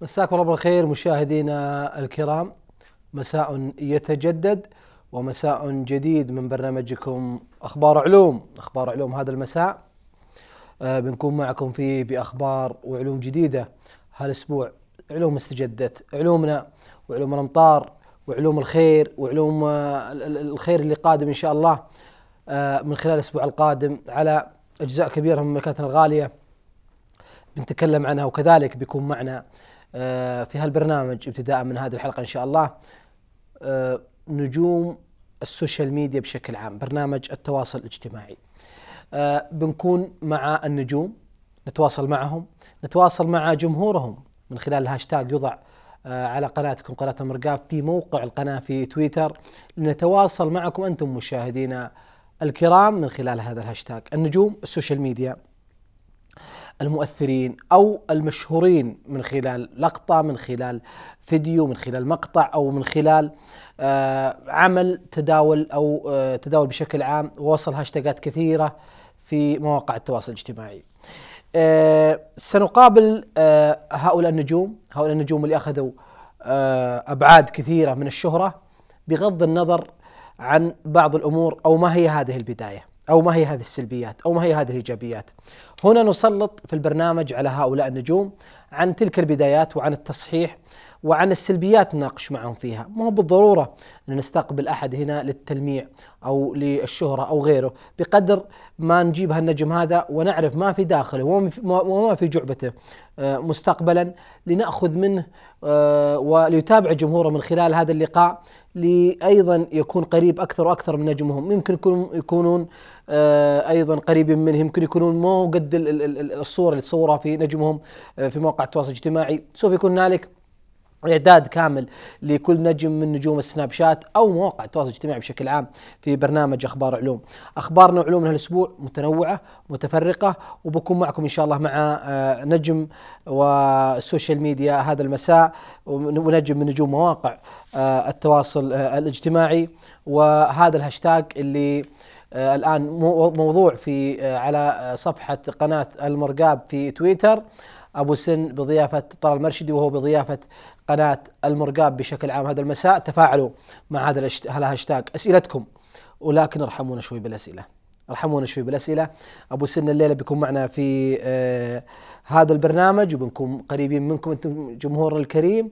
مساكم الله بالخير مشاهدينا الكرام مساء يتجدد ومساء جديد من برنامجكم اخبار علوم اخبار علوم هذا المساء أه بنكون معكم فيه باخبار وعلوم جديده هالاسبوع علوم استجدت علومنا وعلوم الامطار وعلوم الخير وعلوم آه، الخير اللي قادم ان شاء الله آه، من خلال الاسبوع القادم على اجزاء كبيره من مملكتنا الغاليه بنتكلم عنها وكذلك بيكون معنا آه، في هالبرنامج ابتداء من هذه الحلقه ان شاء الله آه، نجوم السوشيال ميديا بشكل عام برنامج التواصل الاجتماعي آه، بنكون مع النجوم نتواصل معهم نتواصل مع جمهورهم من خلال الهاشتاج يوضع على قناتكم قناة المرقاب في موقع القناة في تويتر لنتواصل معكم أنتم مشاهدينا الكرام من خلال هذا الهاشتاج النجوم السوشيال ميديا المؤثرين او المشهورين من خلال لقطه من خلال فيديو من خلال مقطع او من خلال آه، عمل تداول او آه، تداول بشكل عام ووصل هاشتاجات كثيره في مواقع التواصل الاجتماعي. آه، سنقابل هؤلاء النجوم، هؤلاء النجوم اللي اخذوا ابعاد كثيره من الشهره بغض النظر عن بعض الامور او ما هي هذه البدايه. أو ما هي هذه السلبيات أو ما هي هذه الإيجابيات هنا نسلط في البرنامج على هؤلاء النجوم عن تلك البدايات وعن التصحيح وعن السلبيات نناقش معهم فيها ما هو بالضرورة أن نستقبل أحد هنا للتلميع أو للشهرة أو غيره بقدر ما نجيب هالنجم هذا ونعرف ما في داخله وما في جعبته آه، مستقبلا لنأخذ منه آه، وليتابع جمهوره من خلال هذا اللقاء لأيضا يكون قريب أكثر وأكثر من نجمهم يمكن يكونون آه، أيضا قريبين منه يمكن يكونون مو قد الصورة اللي تصورها في نجمهم في مواقع التواصل الاجتماعي سوف يكون هنالك اعداد كامل لكل نجم من نجوم السناب شات او مواقع التواصل الاجتماعي بشكل عام في برنامج اخبار علوم. اخبارنا وعلومنا هالاسبوع متنوعه متفرقه وبكون معكم ان شاء الله مع آه، نجم والسوشيال ميديا هذا المساء ونجم من نجوم مواقع آه، التواصل آه، الاجتماعي وهذا الهاشتاج اللي الان موضوع في على صفحه قناه المرقاب في تويتر أبو سن بضيافة طلال المرشدي وهو بضيافة قناة المرقاب بشكل عام هذا المساء تفاعلوا مع هذا الهاشتاج أسئلتكم ولكن ارحمونا شوي بالأسئلة ارحمونا شوي بالأسئلة أبو سن الليلة بيكون معنا في آه هذا البرنامج وبنكون قريبين منكم أنتم جمهور الكريم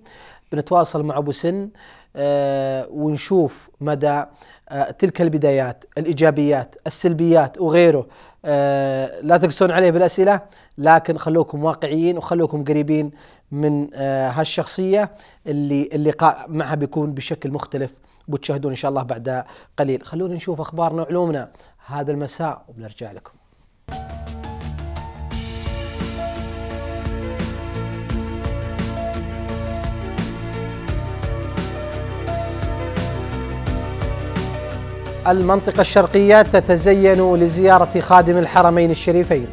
بنتواصل مع أبو سن آه ونشوف مدى آه، تلك البدايات الإيجابيات السلبيات وغيره آه، لا تقسون عليه بالأسئلة لكن خلوكم واقعيين وخلوكم قريبين من آه، هالشخصية اللي اللقاء معها بيكون بشكل مختلف وتشاهدون إن شاء الله بعد قليل خلونا نشوف أخبارنا وعلومنا هذا المساء وبنرجع لكم المنطقة الشرقية تتزين لزيارة خادم الحرمين الشريفين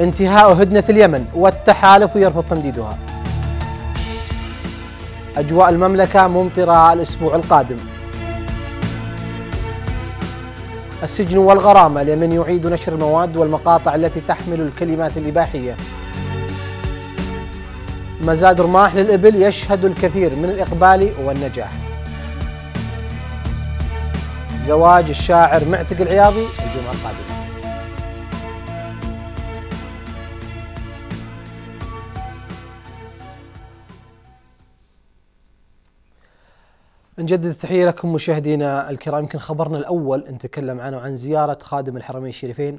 انتهاء هدنة اليمن والتحالف يرفض تمديدها أجواء المملكة ممطرة الأسبوع القادم السجن والغرامة لمن يعيد نشر المواد والمقاطع التي تحمل الكلمات الإباحية مزاد رماح للإبل يشهد الكثير من الإقبال والنجاح زواج الشاعر معتق العياضي الجمعة القادمة نجدد التحية لكم مشاهدينا الكرام يمكن خبرنا الأول نتكلم عنه عن زيارة خادم الحرمين الشريفين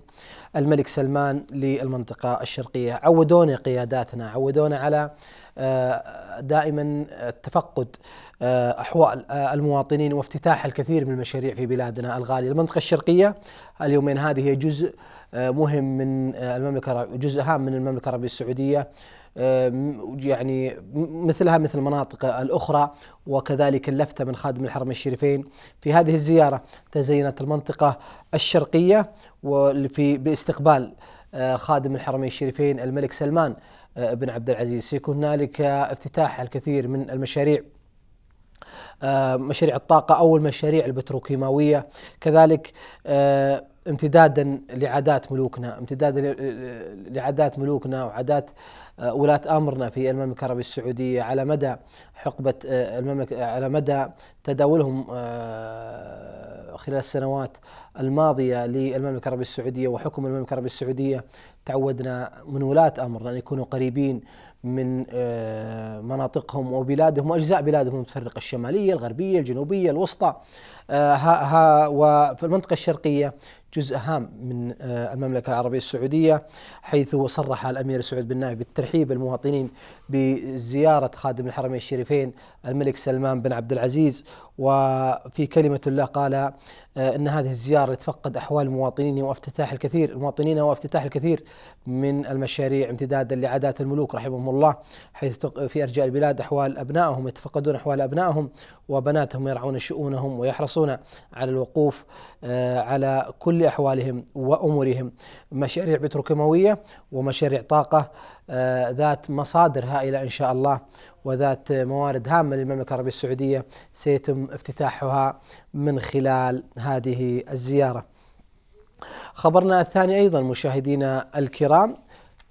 الملك سلمان للمنطقة الشرقية عودونا قياداتنا عودونا على آه، دائما تفقد احوال آه، آه، المواطنين وافتتاح الكثير من المشاريع في بلادنا الغاليه، المنطقه الشرقيه اليومين هذه هي جزء مهم من المملكه جزء هام من المملكه العربيه السعوديه يعني مثلها مثل المناطق الأخرى وكذلك اللفتة من خادم الحرمين الشريفين في هذه الزيارة تزينت المنطقة الشرقية وفي باستقبال آه، خادم الحرمين الشريفين الملك سلمان آه، بن عبد العزيز سيكون هنالك افتتاح الكثير من المشاريع آه، مشاريع الطاقة أو المشاريع البتروكيماوية كذلك امتدادا لعادات ملوكنا امتدادا لعادات ملوكنا وعادات آه، ولاة أمرنا في المملكة العربية السعودية على مدى حقبة آه، المملكة على مدى تداولهم آه، خلال السنوات الماضية للمملكة العربية السعودية وحكم المملكة العربية السعودية تعودنا من ولاة أمرنا أن يكونوا قريبين من مناطقهم وبلادهم وأجزاء بلادهم المتفرقة الشمالية الغربية الجنوبية الوسطى ها وفي المنطقة الشرقية جزء هام من آه، المملكة العربية السعودية حيث صرح الأمير سعود بن نايف بالترحيب المواطنين بزيارة خادم الحرمين الشريفين الملك سلمان بن عبد العزيز وفي كلمة الله قال آه، أن هذه الزيارة تفقد أحوال المواطنين وافتتاح الكثير المواطنين وافتتاح الكثير من المشاريع امتدادا لعادات الملوك رحمهم الله حيث في أرجاء البلاد أحوال أبنائهم يتفقدون أحوال أبنائهم وبناتهم يرعون شؤونهم ويحرصون على الوقوف آه، على كل أحوالهم وأمورهم مشاريع بتروكيماوية ومشاريع طاقة آه، ذات مصادر هائلة إن شاء الله وذات موارد هامة للمملكة العربية السعودية سيتم افتتاحها من خلال هذه الزيارة خبرنا الثاني أيضا مشاهدينا الكرام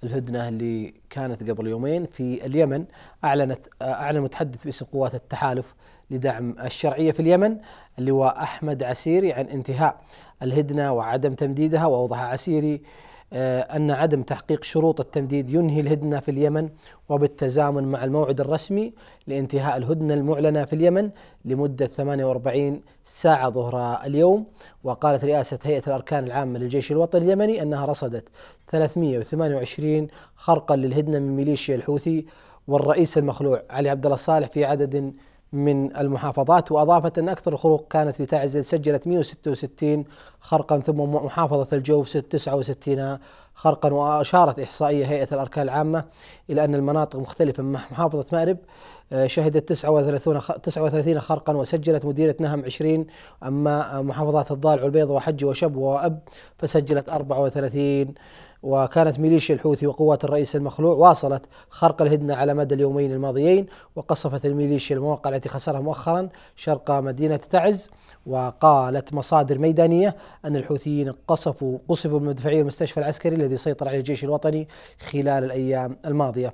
الهدنة اللي كانت قبل يومين في اليمن أعلنت آه، أعلن متحدث باسم قوات التحالف لدعم الشرعية في اليمن اللواء أحمد عسيري عن انتهاء الهدنة وعدم تمديدها وأوضح عسيري آه، أن عدم تحقيق شروط التمديد ينهي الهدنة في اليمن وبالتزامن مع الموعد الرسمي لانتهاء الهدنة المعلنة في اليمن لمدة 48 ساعة ظهر اليوم وقالت رئاسة هيئة الأركان العامة للجيش الوطني اليمني أنها رصدت 328 خرقا للهدنة من ميليشيا الحوثي والرئيس المخلوع علي عبد الله صالح في عدد من المحافظات وأضافت أن أكثر الخروق كانت في تعزل سجلت 166 خرقا ثم محافظة الجوف 69 خرقا وأشارت إحصائية هيئة الأركان العامة إلى أن المناطق مختلفة من محافظة مأرب آه، شهدت 39 39 خرقا وسجلت مديرة نهم 20 أما محافظات الضالع والبيض وحج وشب وأب فسجلت 34 وكانت ميليشيا الحوثي وقوات الرئيس المخلوع واصلت خرق الهدنة على مدى اليومين الماضيين وقصفت الميليشيا المواقع التي خسرها مؤخرا شرق مدينة تعز وقالت مصادر ميدانية أن الحوثيين قصفوا قصفوا بمدفعية المستشفى العسكري الذي سيطر عليه الجيش الوطني خلال الأيام الماضية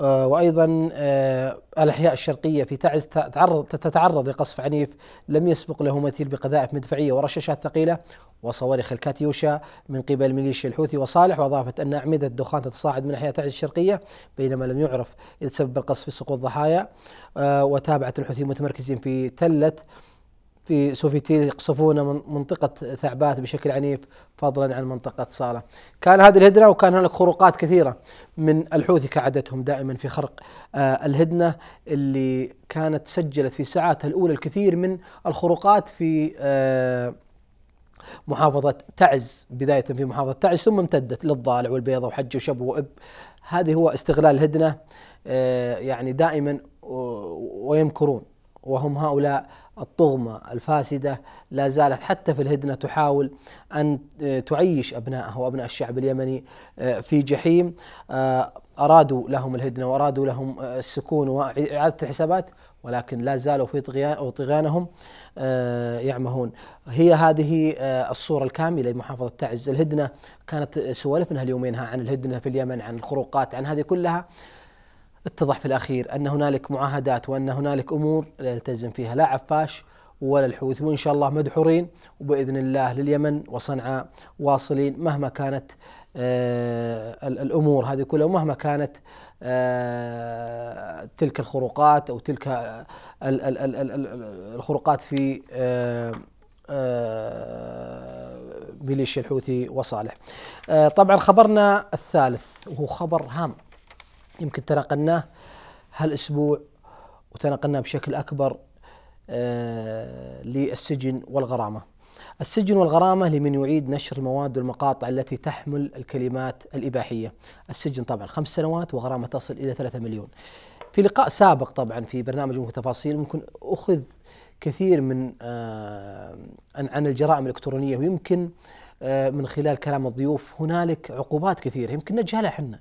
آه، وايضا آه، الاحياء الشرقيه في تعز تعرض تتعرض لقصف عنيف لم يسبق له مثيل بقذائف مدفعيه ورشاشات ثقيله وصواريخ الكاتيوشا من قبل ميليشيا الحوثي وصالح واضافت ان اعمده الدخان تتصاعد من احياء تعز الشرقيه بينما لم يعرف اذا سبب القصف في سقوط ضحايا آه، وتابعت الحوثي متمركزين في تله في سوفيتي يقصفون من منطقة ثعبات بشكل عنيف فضلا عن منطقة صالة كان هذه الهدنة وكان هناك خروقات كثيرة من الحوثي كعادتهم دائما في خرق آه، الهدنة اللي كانت سجلت في ساعاتها الأولى الكثير من الخروقات في آه، محافظة تعز بداية في محافظة تعز ثم امتدت للضالع والبيضة وحج وشب وإب هذه هو استغلال الهدنة آه، يعني دائما ويمكرون وهم هؤلاء الطغمة الفاسدة لا زالت حتى في الهدنة تحاول أن آه، تعيش أبنائها وأبناء الشعب اليمني آه، في جحيم آه، أرادوا لهم الهدنة وأرادوا لهم السكون وإعادة الحسابات ولكن لا زالوا في طغيانهم يعمهون هي هذه الصورة الكاملة لمحافظة تعز الهدنة كانت سوالفنا اليومين عن الهدنة في اليمن عن الخروقات عن هذه كلها اتضح في الأخير أن هنالك معاهدات وأن هنالك أمور لا يلتزم فيها لا عفاش ولا الحوثي وإن شاء الله مدحورين وبإذن الله لليمن وصنعاء واصلين مهما كانت آه، الأمور هذه كلها ومهما كانت آه، تلك الخروقات أو تلك الخروقات في آه، ميليشيا الحوثي وصالح طبعا خبرنا الثالث وهو خبر هام يمكن تناقلناه هالاسبوع وتناقلناه بشكل اكبر آه، للسجن والغرامه. السجن والغرامه لمن يعيد نشر المواد والمقاطع التي تحمل الكلمات الاباحيه. السجن طبعا خمس سنوات وغرامه تصل الى 3 مليون. في لقاء سابق طبعا في برنامج ممكن تفاصيل ممكن اخذ كثير من آه، عن الجرائم الالكترونيه ويمكن آه، من خلال كلام الضيوف هنالك عقوبات كثيره يمكن نجهلها احنا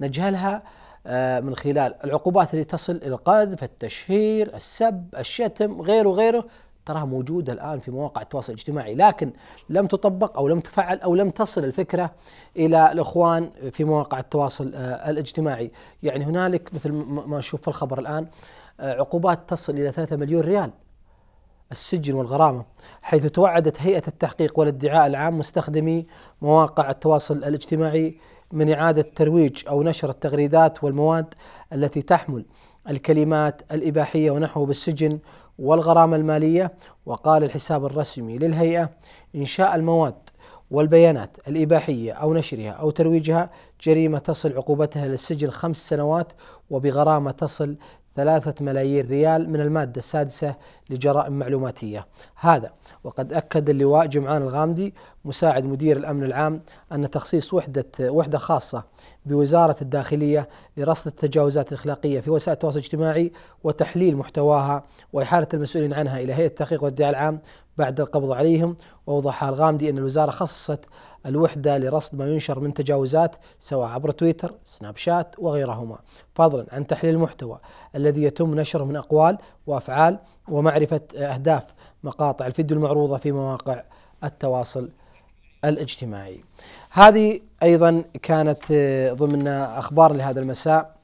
نجهلها آه، من خلال العقوبات اللي تصل الى القذف، التشهير، السب، الشتم، غيره وغيره تراها موجوده الان في مواقع التواصل الاجتماعي، لكن لم تطبق او لم تفعل او لم تصل الفكره الى الاخوان في مواقع التواصل آه، الاجتماعي، يعني هنالك مثل ما نشوف في الخبر الان آه، عقوبات تصل الى 3 مليون ريال السجن والغرامة حيث توعدت هيئة التحقيق والادعاء العام مستخدمي مواقع التواصل الاجتماعي من إعادة ترويج أو نشر التغريدات والمواد التي تحمل الكلمات الإباحية ونحوه بالسجن والغرامة المالية وقال الحساب الرسمي للهيئة إنشاء المواد والبيانات الإباحية أو نشرها أو ترويجها جريمة تصل عقوبتها للسجن خمس سنوات وبغرامة تصل ثلاثة ملايير ريال من المادة السادسة لجرائم معلوماتية هذا وقد أكد اللواء جمعان الغامدي مساعد مدير الأمن العام أن تخصيص وحدة وحدة خاصة بوزارة الداخلية لرصد التجاوزات الأخلاقية في وسائل التواصل الاجتماعي وتحليل محتواها وإحالة المسؤولين عنها إلى هيئة التحقيق والادعاء العام بعد القبض عليهم وأوضح الغامدي أن الوزارة خصصت الوحدة لرصد ما ينشر من تجاوزات سواء عبر تويتر سناب شات وغيرهما فضلا عن تحليل المحتوى الذي يتم نشره من أقوال وأفعال ومعرفة أهداف مقاطع الفيديو المعروضة في مواقع التواصل الاجتماعي هذه أيضا كانت آه، ضمن أخبار لهذا المساء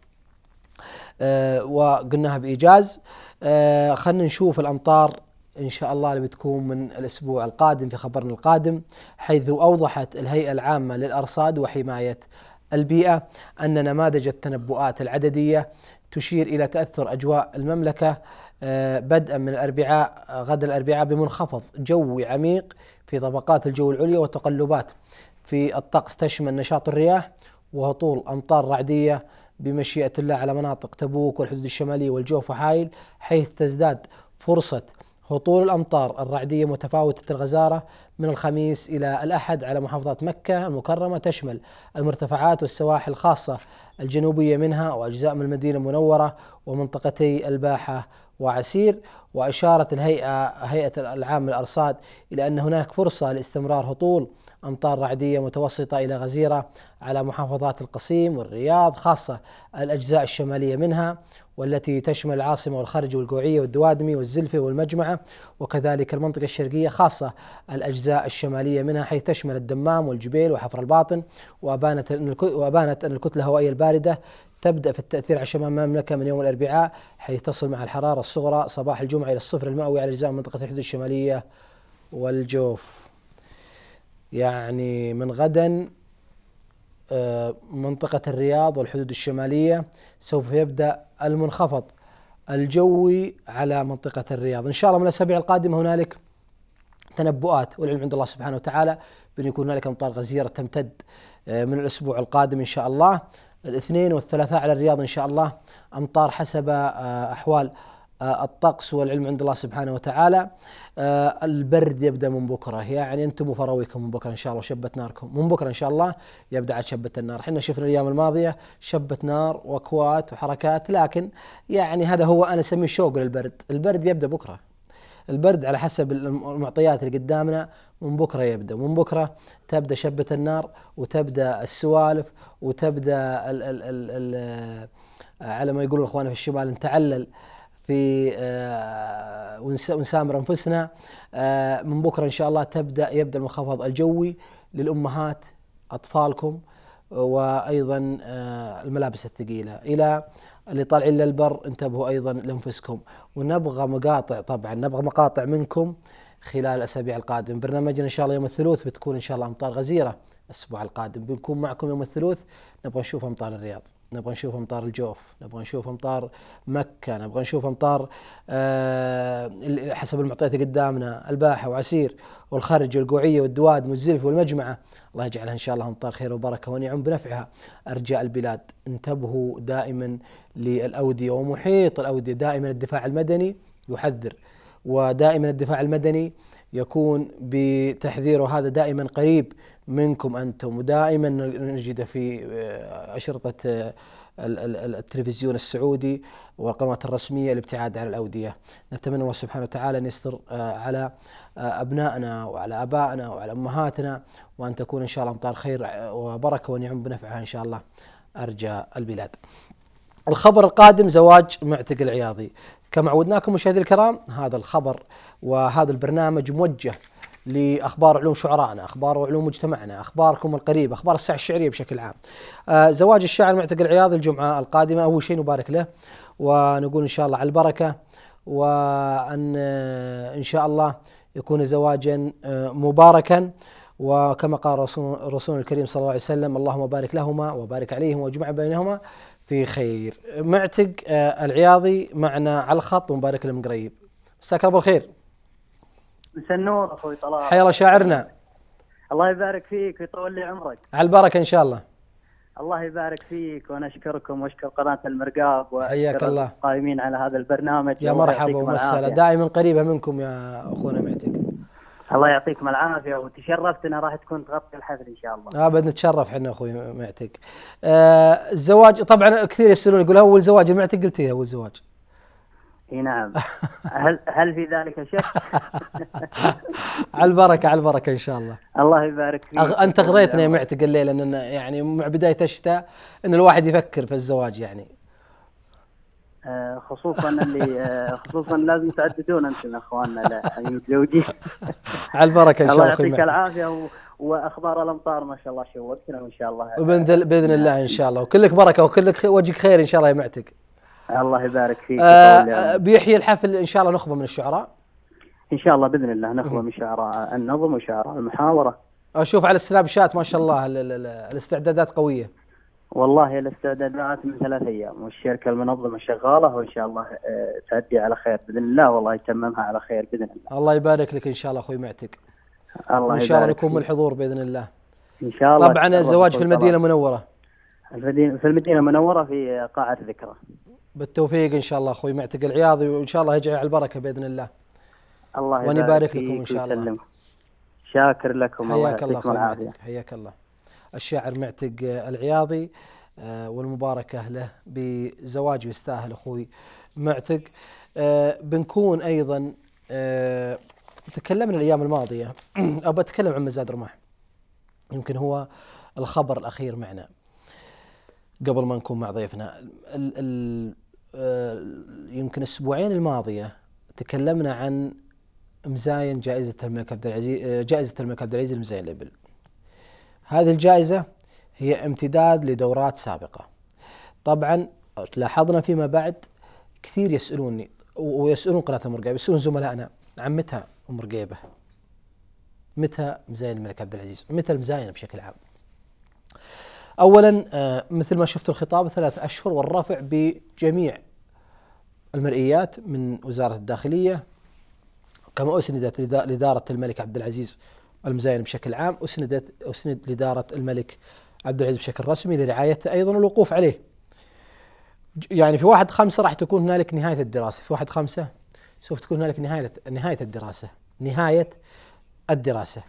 آه، وقلناها بإيجاز آه، خلنا نشوف الأمطار إن شاء الله اللي بتكون من الأسبوع القادم في خبرنا القادم حيث أوضحت الهيئة العامة للأرصاد وحماية البيئة أن نماذج التنبؤات العددية تشير إلى تأثر أجواء المملكة آه، بدءا من الأربعاء غدا الأربعاء بمنخفض جوي عميق في طبقات الجو العليا وتقلبات في الطقس تشمل نشاط الرياح وهطول أمطار رعدية بمشيئة الله على مناطق تبوك والحدود الشمالية والجوف وحايل حيث تزداد فرصة هطول الأمطار الرعدية متفاوتة الغزارة من الخميس إلى الأحد على محافظة مكة المكرمة تشمل المرتفعات والسواحل الخاصة الجنوبية منها وأجزاء من المدينة المنورة ومنطقتي الباحة وعسير وأشارت الهيئة هيئة العام للأرصاد إلى أن هناك فرصة لاستمرار هطول أمطار رعدية متوسطة إلى غزيرة على محافظات القصيم والرياض خاصة الأجزاء الشمالية منها والتي تشمل العاصمة والخرج والقوعية والدوادمي والزلفة والمجمعة وكذلك المنطقة الشرقية خاصة الأجزاء الشمالية منها حيث تشمل الدمام والجبيل وحفر الباطن وأبانت وأبانت أن الكتلة الهوائية الباردة تبدأ في التأثير على شمال المملكة من يوم الأربعاء حيث تصل مع الحرارة الصغرى صباح الجمعة إلى الصفر المئوي على أجزاء منطقة الحدود الشمالية والجوف يعني من غدا آه، منطقة الرياض والحدود الشمالية سوف يبدأ المنخفض الجوي على منطقة الرياض إن شاء الله من الأسابيع القادمة هنالك تنبؤات والعلم عند الله سبحانه وتعالى بأن يكون هنالك أمطار غزيرة تمتد آه، من الأسبوع القادم إن شاء الله الاثنين والثلاثاء على الرياض إن شاء الله أمطار حسب آه، أحوال آه، الطقس والعلم عند الله سبحانه وتعالى آه، البرد يبدا من بكره يعني انتم وفراويكم من بكره ان شاء الله شبت ناركم من بكره ان شاء الله يبدا عاد شبه النار احنا شفنا الايام الماضيه شبت نار واكوات وحركات لكن يعني هذا هو انا اسميه شوق للبرد البرد يبدا بكره البرد على حسب المعطيات اللي قدامنا من بكره يبدا من بكره تبدا شبه النار وتبدا السوالف وتبدا ال ال ال آه، على ما يقول الاخوان في الشمال نتعلل في آه، ونسامر انفسنا آه، من بكره ان شاء الله تبدا يبدا المنخفض الجوي للامهات اطفالكم وايضا آه، الملابس الثقيله الى اللي طالعين للبر انتبهوا ايضا لانفسكم ونبغى مقاطع طبعا نبغى مقاطع منكم خلال الاسابيع القادمه برنامجنا ان شاء الله يوم الثلاث بتكون ان شاء الله امطار غزيره الاسبوع القادم بنكون معكم يوم الثلاث نبغى نشوف امطار الرياض نبغى نشوف امطار الجوف نبغى نشوف امطار مكه نبغى نشوف امطار أه حسب المعطيات قدامنا الباحه وعسير والخرج والقوعيه والدواد والزلف والمجمعه الله يجعلها ان شاء الله امطار خير وبركه ونعم بنفعها ارجاء البلاد انتبهوا دائما للاوديه ومحيط الاوديه دائما الدفاع المدني يحذر ودائما الدفاع المدني يكون بتحذيره هذا دائما قريب منكم انتم ودائما نجده في آه، اشرطه آه، التلفزيون السعودي والقنوات الرسميه الابتعاد عن الاوديه. نتمنى الله سبحانه وتعالى ان يستر آه، على ابنائنا وعلى ابائنا وعلى امهاتنا وان تكون ان شاء الله امطار خير وبركه ونعم بنفعها ان شاء الله ارجى البلاد. الخبر القادم زواج معتق العياضي كما عودناكم مشاهدي الكرام هذا الخبر وهذا البرنامج موجه لاخبار علوم شعرائنا، اخبار علوم مجتمعنا، اخباركم القريبه، اخبار الساحه الشعريه بشكل عام. آه زواج الشاعر معتق العياض الجمعه القادمه، اول شيء نبارك له ونقول ان شاء الله على البركه وان آه، ان شاء الله يكون زواجا آه، مباركا وكما قال رسول رسول الكريم صلى الله عليه وسلم اللهم بارك لهما وبارك عليهم واجمع بينهما في خير معتق آه، العياضي معنا على الخط ومبارك المقريب مساك الله بالخير مساء النور اخوي طلال حيا الله شاعرنا الله يبارك فيك ويطول لي عمرك على البركه ان شاء الله الله يبارك فيك وانا اشكركم واشكر قناه المرقاب وحياك الله القائمين على هذا البرنامج يا مرحبا ومسهلا دائما قريبه منكم يا اخونا معتق الله يعطيكم العافيه وتشرفت انا راح تكون تغطي الحفل ان شاء الله. ابد نتشرف احنا اخوي معتق. آه الزواج طبعا كثير يسالون يقول اول زواج معتق قلتيها اول زواج. اي نعم هل هل في ذلك شك؟ على البركه على البركه ان شاء الله. الله يبارك فيك. أغ... انت غريتنا يا معتق الليله ان يعني مع بدايه الشتاء ان الواحد يفكر في الزواج يعني آه، خصوصا اللي آه، خصوصا لازم تعددون انتم اخواننا المتزوجين على البركه ان شاء الله يعطيك العافيه واخبار الامطار ما شاء الله شوقتنا وان شاء الله باذن الله ان شاء الله وكلك بركه وكلك وجهك خير ان شاء الله يا معتك الله يبارك فيك آه،, آه بيحيي الحفل ان شاء الله نخبه من الشعراء ان شاء الله باذن الله نخبه من شعراء النظم وشعراء المحاوره اشوف على السناب شات ما شاء الله الاستعدادات قويه والله الاستعدادات من ثلاث ايام والشركه المنظمه شغاله وان شاء الله آه، تؤدي على خير باذن الله والله يتممها على خير باذن الله. الله يبارك لك ان شاء الله اخوي معتق. الله يبارك ان شاء الله نكون من الحضور باذن الله. ان شاء الله طبعا الزواج في المدينه المنوره. في المدينه المنوره في قاعه ذكرى. بالتوفيق ان شاء الله اخوي معتق العياضي وان شاء الله يجعل على البركه باذن الله. الله يبارك, يبارك لكم ان شاء الله. شاكر لكم حياك الله حياك الله. الشاعر معتق العياضي آه، والمباركة له بزواج يستاهل أخوي معتق آه، بنكون أيضا آه، تكلمنا الأيام الماضية أو بتكلم عن مزاد رماح يمكن هو الخبر الأخير معنا قبل ما نكون مع ضيفنا الـ الـ يمكن الأسبوعين الماضية تكلمنا عن مزاين جائزة الملك عبد العزيز جائزة الملك عبد العزيز لمزاين ليبل هذه الجائزة هي امتداد لدورات سابقة طبعا لاحظنا فيما بعد كثير يسألوني ويسألون قناة أم رقيبة يسألون زملائنا عن متى أم رقيبة متى مزاين الملك عبد العزيز متى المزاينة بشكل عام أولا آه، مثل ما شفت الخطاب ثلاث أشهر والرفع بجميع المرئيات من وزارة الداخلية كما أسندت لإدارة الملك عبد العزيز المزاين بشكل عام أسندت أسند لإدارة الملك عبد العزيز بشكل رسمي لرعايته أيضا والوقوف عليه يعني في واحد خمسة راح تكون هنالك نهاية الدراسة في واحد خمسة سوف تكون هنالك نهاية نهاية الدراسة نهاية الدراسة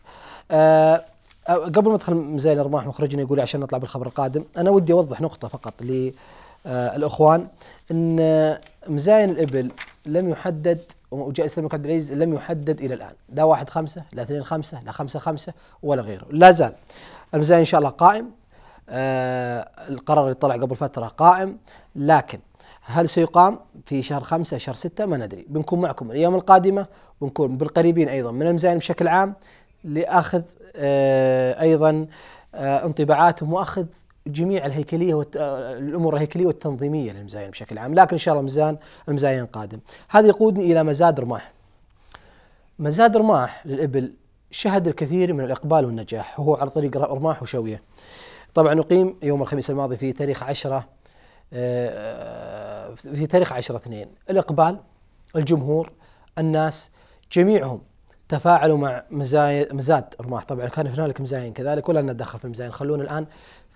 آه, آه، قبل ما ادخل مزايا الارماح مخرجنا يقول عشان نطلع بالخبر القادم انا ودي اوضح نقطة فقط للاخوان آه، ان مزايا الابل لم يحدد وجاء اسلام عبد العزيز لم يحدد الى الان لا واحد خمسه لا اثنين خمسه لا خمسه خمسه ولا غيره لا زال الميزان ان شاء الله قائم آه القرار اللي طلع قبل فتره قائم لكن هل سيقام في شهر خمسة شهر ستة ما ندري بنكون معكم الأيام القادمة ونكون بالقريبين أيضا من الميزان بشكل عام لأخذ آه أيضا آه انطباعاتهم وأخذ جميع الهيكليه والت... آه، الامور الهيكليه والتنظيميه للمزاين بشكل عام، لكن ان شاء الله ميزان المزاين قادم. هذا يقودني الى مزاد رماح. مزاد رماح للابل شهد الكثير من الاقبال والنجاح وهو على طريق رماح وشويه. طبعا اقيم يوم الخميس الماضي في تاريخ 10 آه، في تاريخ 10 2 الاقبال الجمهور الناس جميعهم تفاعلوا مع مزايا مزاد رماح طبعا كان هنالك مزاين كذلك ولا ندخل في المزاين خلونا الان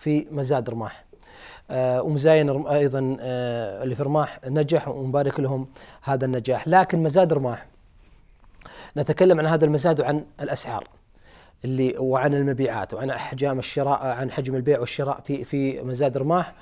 في مزاد رماح ومزاين آه، ايضا آه، اللي في رماح نجح ونبارك لهم هذا النجاح لكن مزاد رماح نتكلم عن هذا المزاد وعن الاسعار اللي وعن المبيعات وعن احجام الشراء عن حجم البيع والشراء في في مزاد رماح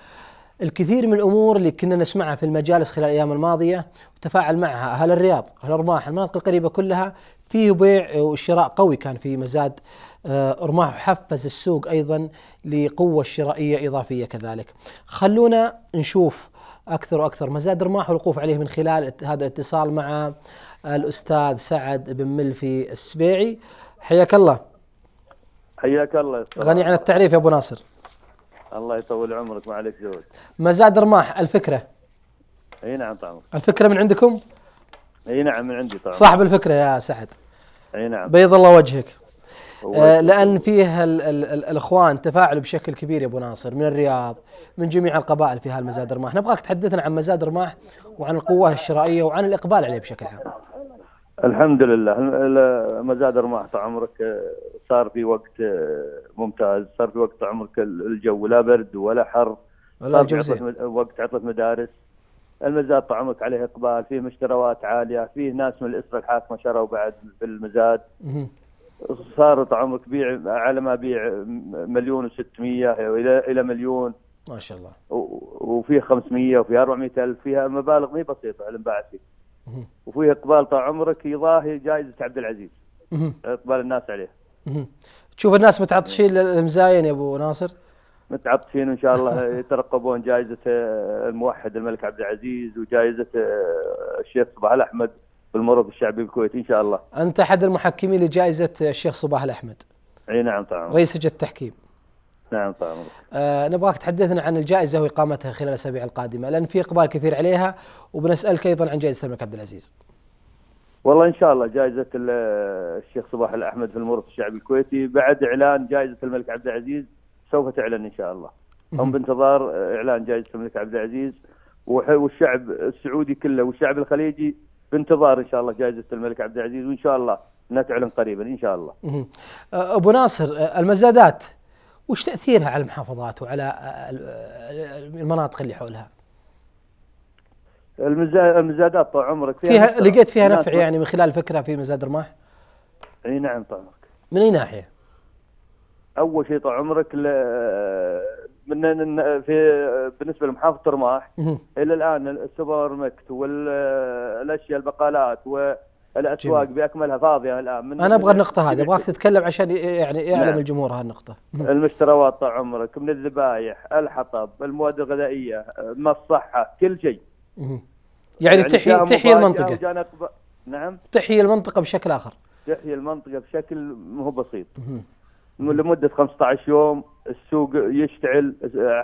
الكثير من الامور اللي كنا نسمعها في المجالس خلال الايام الماضيه وتفاعل معها اهل الرياض اهل رماح المناطق القريبه كلها في بيع وشراء قوي كان في مزاد آه، رماح حفز السوق أيضا لقوة شرائية إضافية كذلك خلونا نشوف أكثر وأكثر مزاد رماح والوقوف عليه من خلال هذا الاتصال مع الأستاذ سعد بن ملفي السبيعي حياك الله حياك الله غني عن التعريف يا أبو ناصر الله يطول عمرك ما عليك زود مزاد رماح الفكرة اي نعم طبعا الفكرة من عندكم؟ اي نعم من عندي طبعا صاحب الفكرة يا سعد اي نعم بيض الله وجهك آه، لان فيه الـ الـ الـ الاخوان تفاعلوا بشكل كبير يا ابو ناصر من الرياض من جميع القبائل في هالمزاد رماح نبغاك تحدثنا عن مزاد رماح وعن القوه الشرائيه وعن الاقبال عليه بشكل عام الحمد لله مزاد رماح طال عمرك آه، صار في وقت آه، ممتاز صار في وقت عمرك الجو لا برد ولا حر ولا وقت عطله مدارس المزاد طال عمرك عليه اقبال فيه مشتروات عاليه فيه ناس من الاسره الحاكمه شروا بعد في المزاد صار عمرك بيع على ما بيع مليون و600 الى الى مليون ما شاء الله وفيه 500 وفيه 400 الف فيها مبالغ ما بسيطه فيه وفيه اقبال طال عمرك يضاهي جائزه عبد العزيز اقبال الناس عليه تشوف الناس متعطشين للمزاين يا ابو ناصر متعطشين وان شاء الله يترقبون جائزه الموحد الملك عبد العزيز وجائزه الشيخ صباح الاحمد بالمرض الشعبي الكويتي ان شاء الله. انت احد المحكمين لجائزه الشيخ صباح الاحمد. اي نعم طبعا. رئيس لجنه التحكيم. نعم طبعا. آه نبغاك تحدثنا عن الجائزه واقامتها خلال الاسابيع القادمه لان في اقبال كثير عليها وبنسالك ايضا عن جائزه الملك عبد العزيز. والله ان شاء الله جائزه الشيخ صباح الاحمد في المرض الشعبي الكويتي بعد اعلان جائزه الملك عبد العزيز سوف تعلن ان شاء الله. هم بانتظار اعلان جائزه الملك عبد العزيز والشعب السعودي كله والشعب الخليجي بانتظار ان شاء الله جائزه الملك عبد العزيز وان شاء الله انها تعلن قريبا ان شاء الله. أه، ابو ناصر أه، المزادات وش تاثيرها على المحافظات وعلى أه، المناطق اللي حولها؟ المزادات طال عمرك فيها, فيها لقيت فيها نفع نعم. يعني من خلال فكره في مزاد رماح؟ اي نعم طال عمرك. من اي ناحيه؟ اول شيء طال عمرك من في بالنسبه لمحافظه رماح الى الان السوبر ماركت وال الاشياء البقالات و الاسواق جميل. باكملها فاضيه الان من انا ابغى النقطه هذه ابغاك تتكلم عشان يعني يعلم نعم. الجمهور هالنقطه المشتروات طال عمرك من الذبايح الحطب المواد الغذائيه ما الصحه كل شيء يعني, يعني تحيي تحيي المنطقه نعم تحيي المنطقه بشكل اخر تحيي المنطقه بشكل مو بسيط لمده 15 يوم السوق يشتعل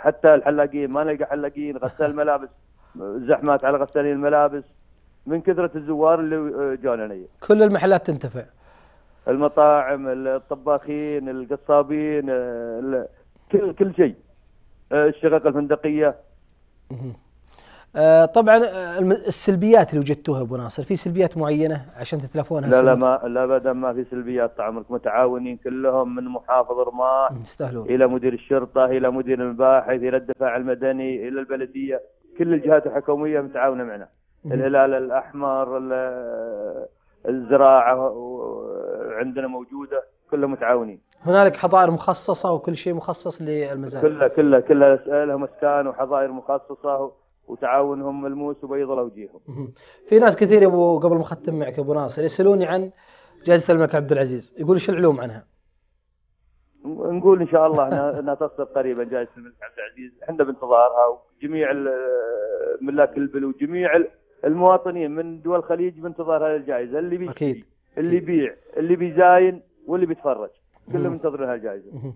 حتى الحلاقين ما نلقى حلاقين غسال ملابس زحمات على غسالين الملابس من كثره الزوار اللي آه، جونا كل المحلات تنتفع المطاعم الطباخين القصابين آه، كل كل شيء آه، الشقق الفندقيه طبعا السلبيات اللي وجدتوها ابو ناصر في سلبيات معينه عشان تتلفونها لا لا ما لا ابدا ما في سلبيات طعمك متعاونين كلهم من محافظ رماح يستاهلون الى مدير الشرطه الى مدير المباحث الى الدفاع المدني الى البلديه كل الجهات الحكوميه متعاونه معنا الهلال الاحمر الزراعه عندنا موجوده كلها متعاونين هنالك حظائر مخصصه وكل شيء مخصص للمزارع كلها كلها كلها لهم اسكان وحظائر مخصصه وتعاونهم ملموس وبيض وجيههم في ناس كثير ابو قبل ما اختم معك ابو ناصر يسالوني عن جائزه الملك عبد العزيز يقول ايش العلوم عنها؟ نقول ان شاء الله انها تصدر قريبا جائزه الملك عبد العزيز احنا بانتظارها وجميع ملاك البلو وجميع المواطنين من دول الخليج منتظر هذه الجائزه اللي بيشتري أكيد. اللي يبيع اللي بيزاين واللي بيتفرج كلهم هذه الجائزة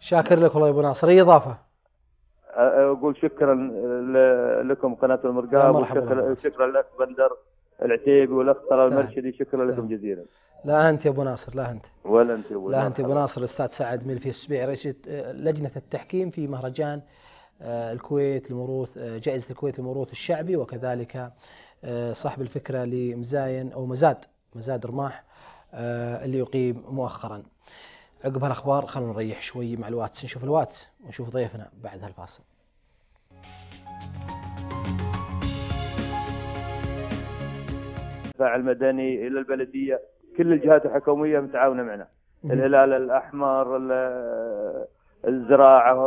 شاكر لك والله يا ابو ناصر اي اضافه اقول شكرا لكم قناه المرقاب وشكرا شكرا لك بندر العتيبي والاخ طلال المرشدي شكرا استهل. لكم جزيلا لا انت يا ابو ناصر لا انت ولا انت لا انت ابو ناصر الاستاذ سعد ملفي السبيعي رئيس لجنه التحكيم في مهرجان آه، الكويت لموروث آه، جائزة الكويت لموروث الشعبي وكذلك آه، صاحب الفكرة لمزاين أو مزاد مزاد رماح اللي يقيم مؤخرا عقب هالاخبار خلونا نريح شوي مع الواتس نشوف الواتس ونشوف ضيفنا بعد هالفاصل الدفاع المدني الى البلديه كل الجهات الحكوميه متعاونه معنا الهلال الاحمر الزراعه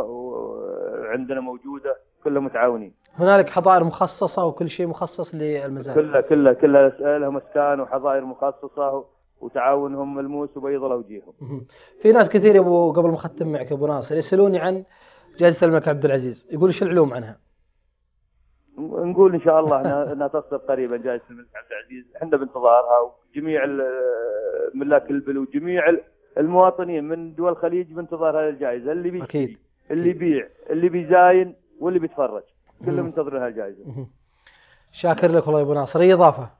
عندنا موجوده كلها متعاونين هنالك حظائر مخصصه وكل شيء مخصص للمزارع كلها كلها كلها لهم اسكان وحظائر مخصصه وتعاونهم ملموس وبيض الله وجيههم. في ناس كثير ابو قبل ما اختم معك يا ابو ناصر يسالوني عن جائزه الملك عبد العزيز يقول ايش العلوم عنها؟ نقول ان شاء الله انها تصدر قريبا جائزه الملك عبد العزيز احنا بانتظارها وجميع ملاك البلو وجميع المواطنين من دول الخليج بانتظار هذه الجائزه اللي بيجي اكيد اللي يبيع اللي بيزاين واللي بيتفرج كلهم ينتظرون هالجائزه شاكر لك والله يا ابو ناصر اي اضافه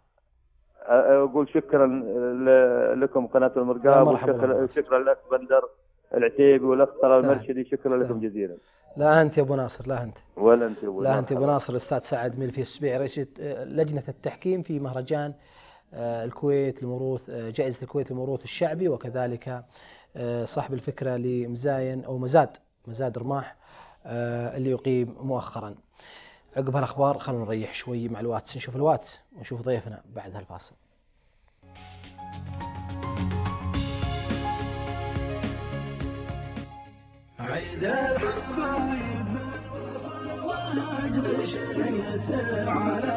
اقول شكرا لكم قناه المرقاب وشكرا شكرا لك بندر العتيبي والاخ طلال المرشدي شكرا لكم جزيلا لا انت يا ابو ناصر لا انت ولا انت ابو لا انت ابو ناصر الاستاذ سعد ملفي السبيع رئيس لجنه التحكيم في مهرجان آه، الكويت الموروث آه، جائزه الكويت الموروث الشعبي وكذلك آه، صاحب الفكره لمزاين او مزاد مزاد رماح آه، اللي يقيم مؤخرا عقب هالاخبار خلونا نريح شوي مع الواتس نشوف الواتس ونشوف ضيفنا بعد هالفاصل عيدك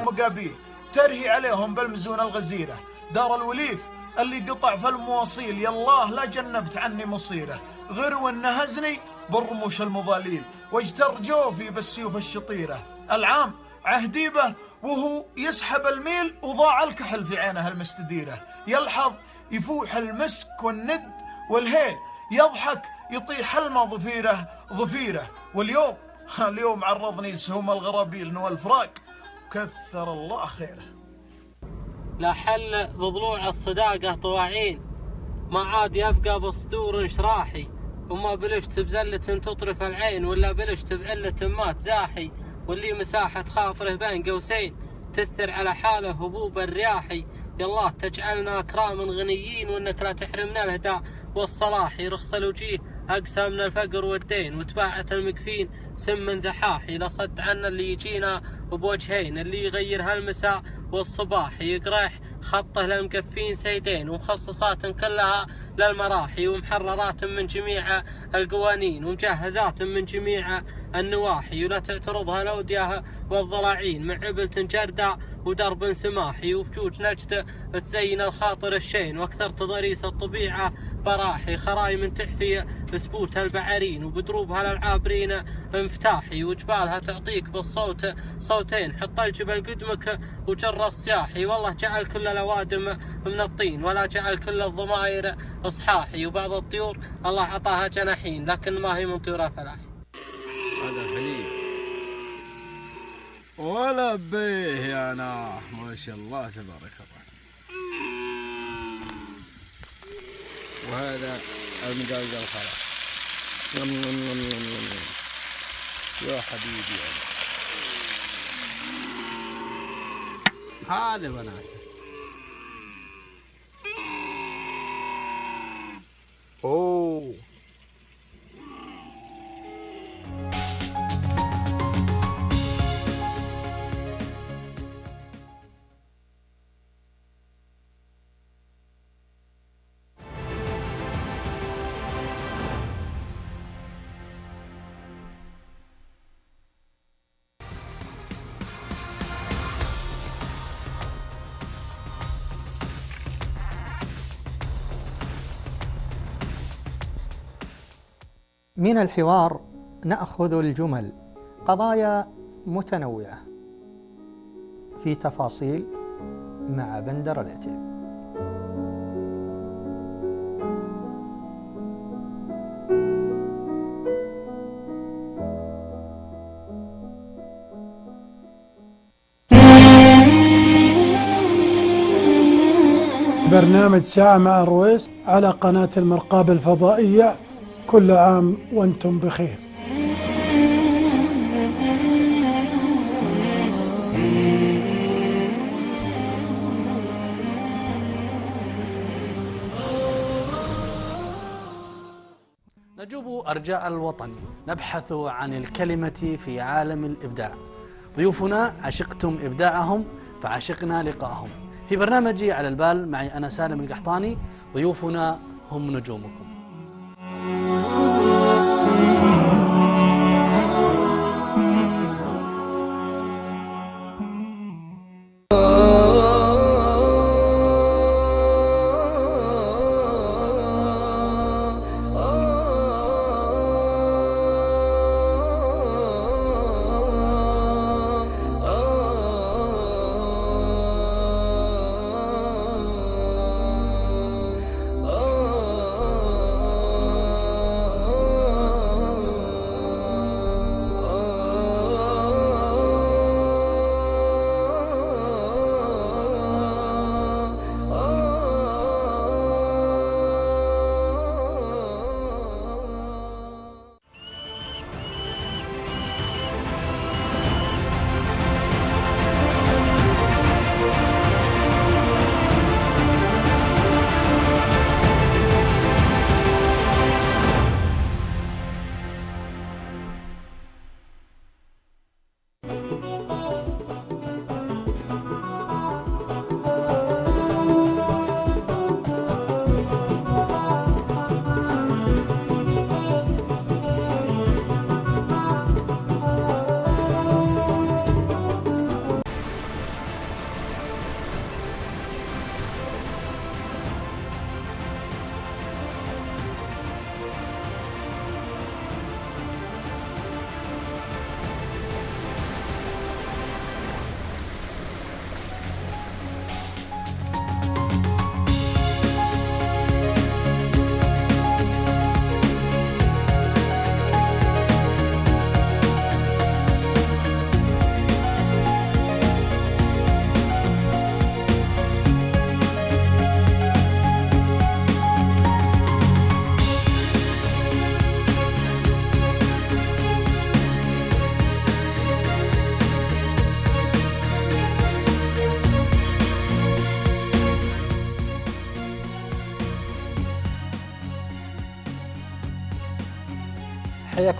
مقابيل ترهي عليهم بالمزون الغزيرة دار الوليف اللي قطع في المواصيل يالله لا جنبت عني مصيره غير وانه هزني برموش المضاليل واجتر جوفي بالسيوف الشطيرة العام عهديبة وهو يسحب الميل وضاع الكحل في عينه المستديرة يلحظ يفوح المسك والند والهيل يضحك يطيح الما ظفيره ظفيره واليوم اليوم عرضني سهم الغرابيل نوال الفراق كثر الله خيره لا حل بضلوع الصداقة طواعين ما عاد يبقى بسطور شراحي وما بلشت بزلة تطرف العين ولا بلشت بعلة ما تزاحي واللي مساحة خاطره بين قوسين تثر على حاله هبوب الرياحي يالله تجعلنا أكرام غنيين وإنك لا تحرمنا الهداء والصلاح رخص الوجيه أقسى من الفقر والدين وتباعة المكفين سم من ذحاح لا صد عنا اللي يجينا بوجهين اللي يغير هالمساء والصباح يقرح خطه للمكفين سيدين ومخصصات كلها للمراحي ومحررات من جميع القوانين ومجهزات من جميع النواحي ولا تعترضها الأودية والضراعين مع عبل جردة ودرب سماحي وفجوج نجد تزين الخاطر الشين واكثر تضاريس الطبيعة براحي خرايم تحفي بسبوتها البعرين وبدروبها للعابرين مفتاحي وجبالها تعطيك بالصوت صوتين حط الجبل قدمك وجر الصياحي والله جعل كل ولا وادم من الطين ولا جعل كل الضمائر إصحاحي وبعض الطيور الله أعطاها جناحين لكن ما هي من طيور الفلاح هذا حليب ولا بيه يا ناح ما شاء الله تبارك الله وهذا المدلدل خلاص يم يم يم يم يم يا حبيبي هذا بنات Oh. من الحوار ناخذ الجمل قضايا متنوعه في تفاصيل مع بندر العتيب برنامج ساعة مع الرويس على قناة المرقاب الفضائية كل عام وانتم بخير نجوب أرجاء الوطن نبحث عن الكلمة في عالم الإبداع ضيوفنا عشقتم إبداعهم فعشقنا لقاهم في برنامجي على البال معي أنا سالم القحطاني ضيوفنا هم نجومكم Música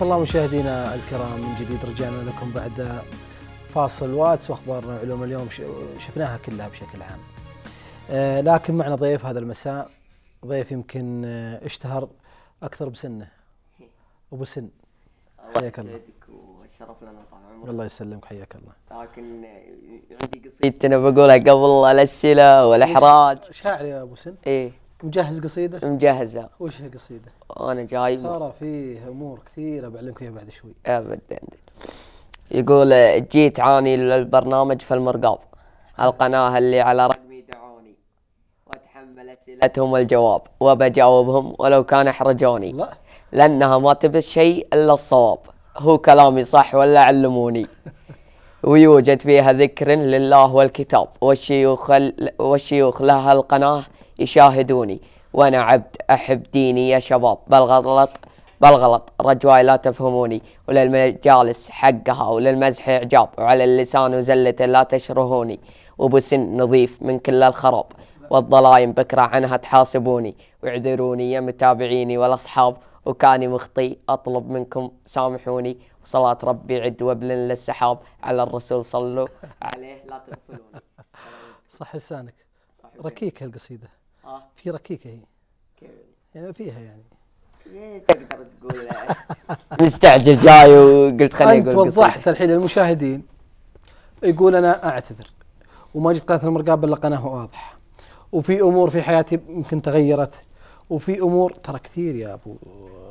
حياكم الله مشاهدينا الكرام من جديد رجعنا لكم بعد فاصل واتس واخبار علوم اليوم شفناها كلها بشكل عام. آه، لكن معنا ضيف هذا المساء ضيف يمكن آه، اشتهر اكثر بسنه ابو سن حياك الله والشرف لنا طال عمرك الله يسلمك حياك الله لكن آه، عندي قصيدتي انا بقولها قبل الاسئله والاحراج شاعر يا ابو سن ايه مجهز قصيده؟ مجهزه وش القصيده؟ انا جاي ترى فيه امور كثيره بعلمك اياها بعد شوي ابدا يقول جيت عاني للبرنامج في المرقاب القناه اللي على رقمي دعوني واتحمل اسئلتهم الجواب وبجاوبهم ولو كان احرجوني لا لانها ما تبث شيء الا الصواب هو كلامي صح ولا علموني ويوجد فيها ذكر لله والكتاب والشيوخ والشيوخ لها القناه يشاهدوني وأنا عبد أحب ديني يا شباب بالغلط بالغلط رجواي لا تفهموني وللمجالس حقها وللمزح إعجاب وعلى اللسان وزلة لا تشرهوني وبسن نظيف من كل الخراب والضلايم بكرة عنها تحاسبوني واعذروني يا متابعيني والأصحاب وكاني مخطي أطلب منكم سامحوني وصلاة ربي عد وبل للسحاب على الرسول صلوا عليه لا تغفلوني صح لسانك ركيك هالقصيده اه في ركيكه هي كيف يعني فيها يعني تقدر تقول مستعجل جاي وقلت خليني اقول انت وضحت الحين للمشاهدين يقول انا اعتذر وما جيت قناه المرقاب الا قناه واضحه وفي امور في حياتي يمكن تغيرت وفي امور ترى كثير يا ابو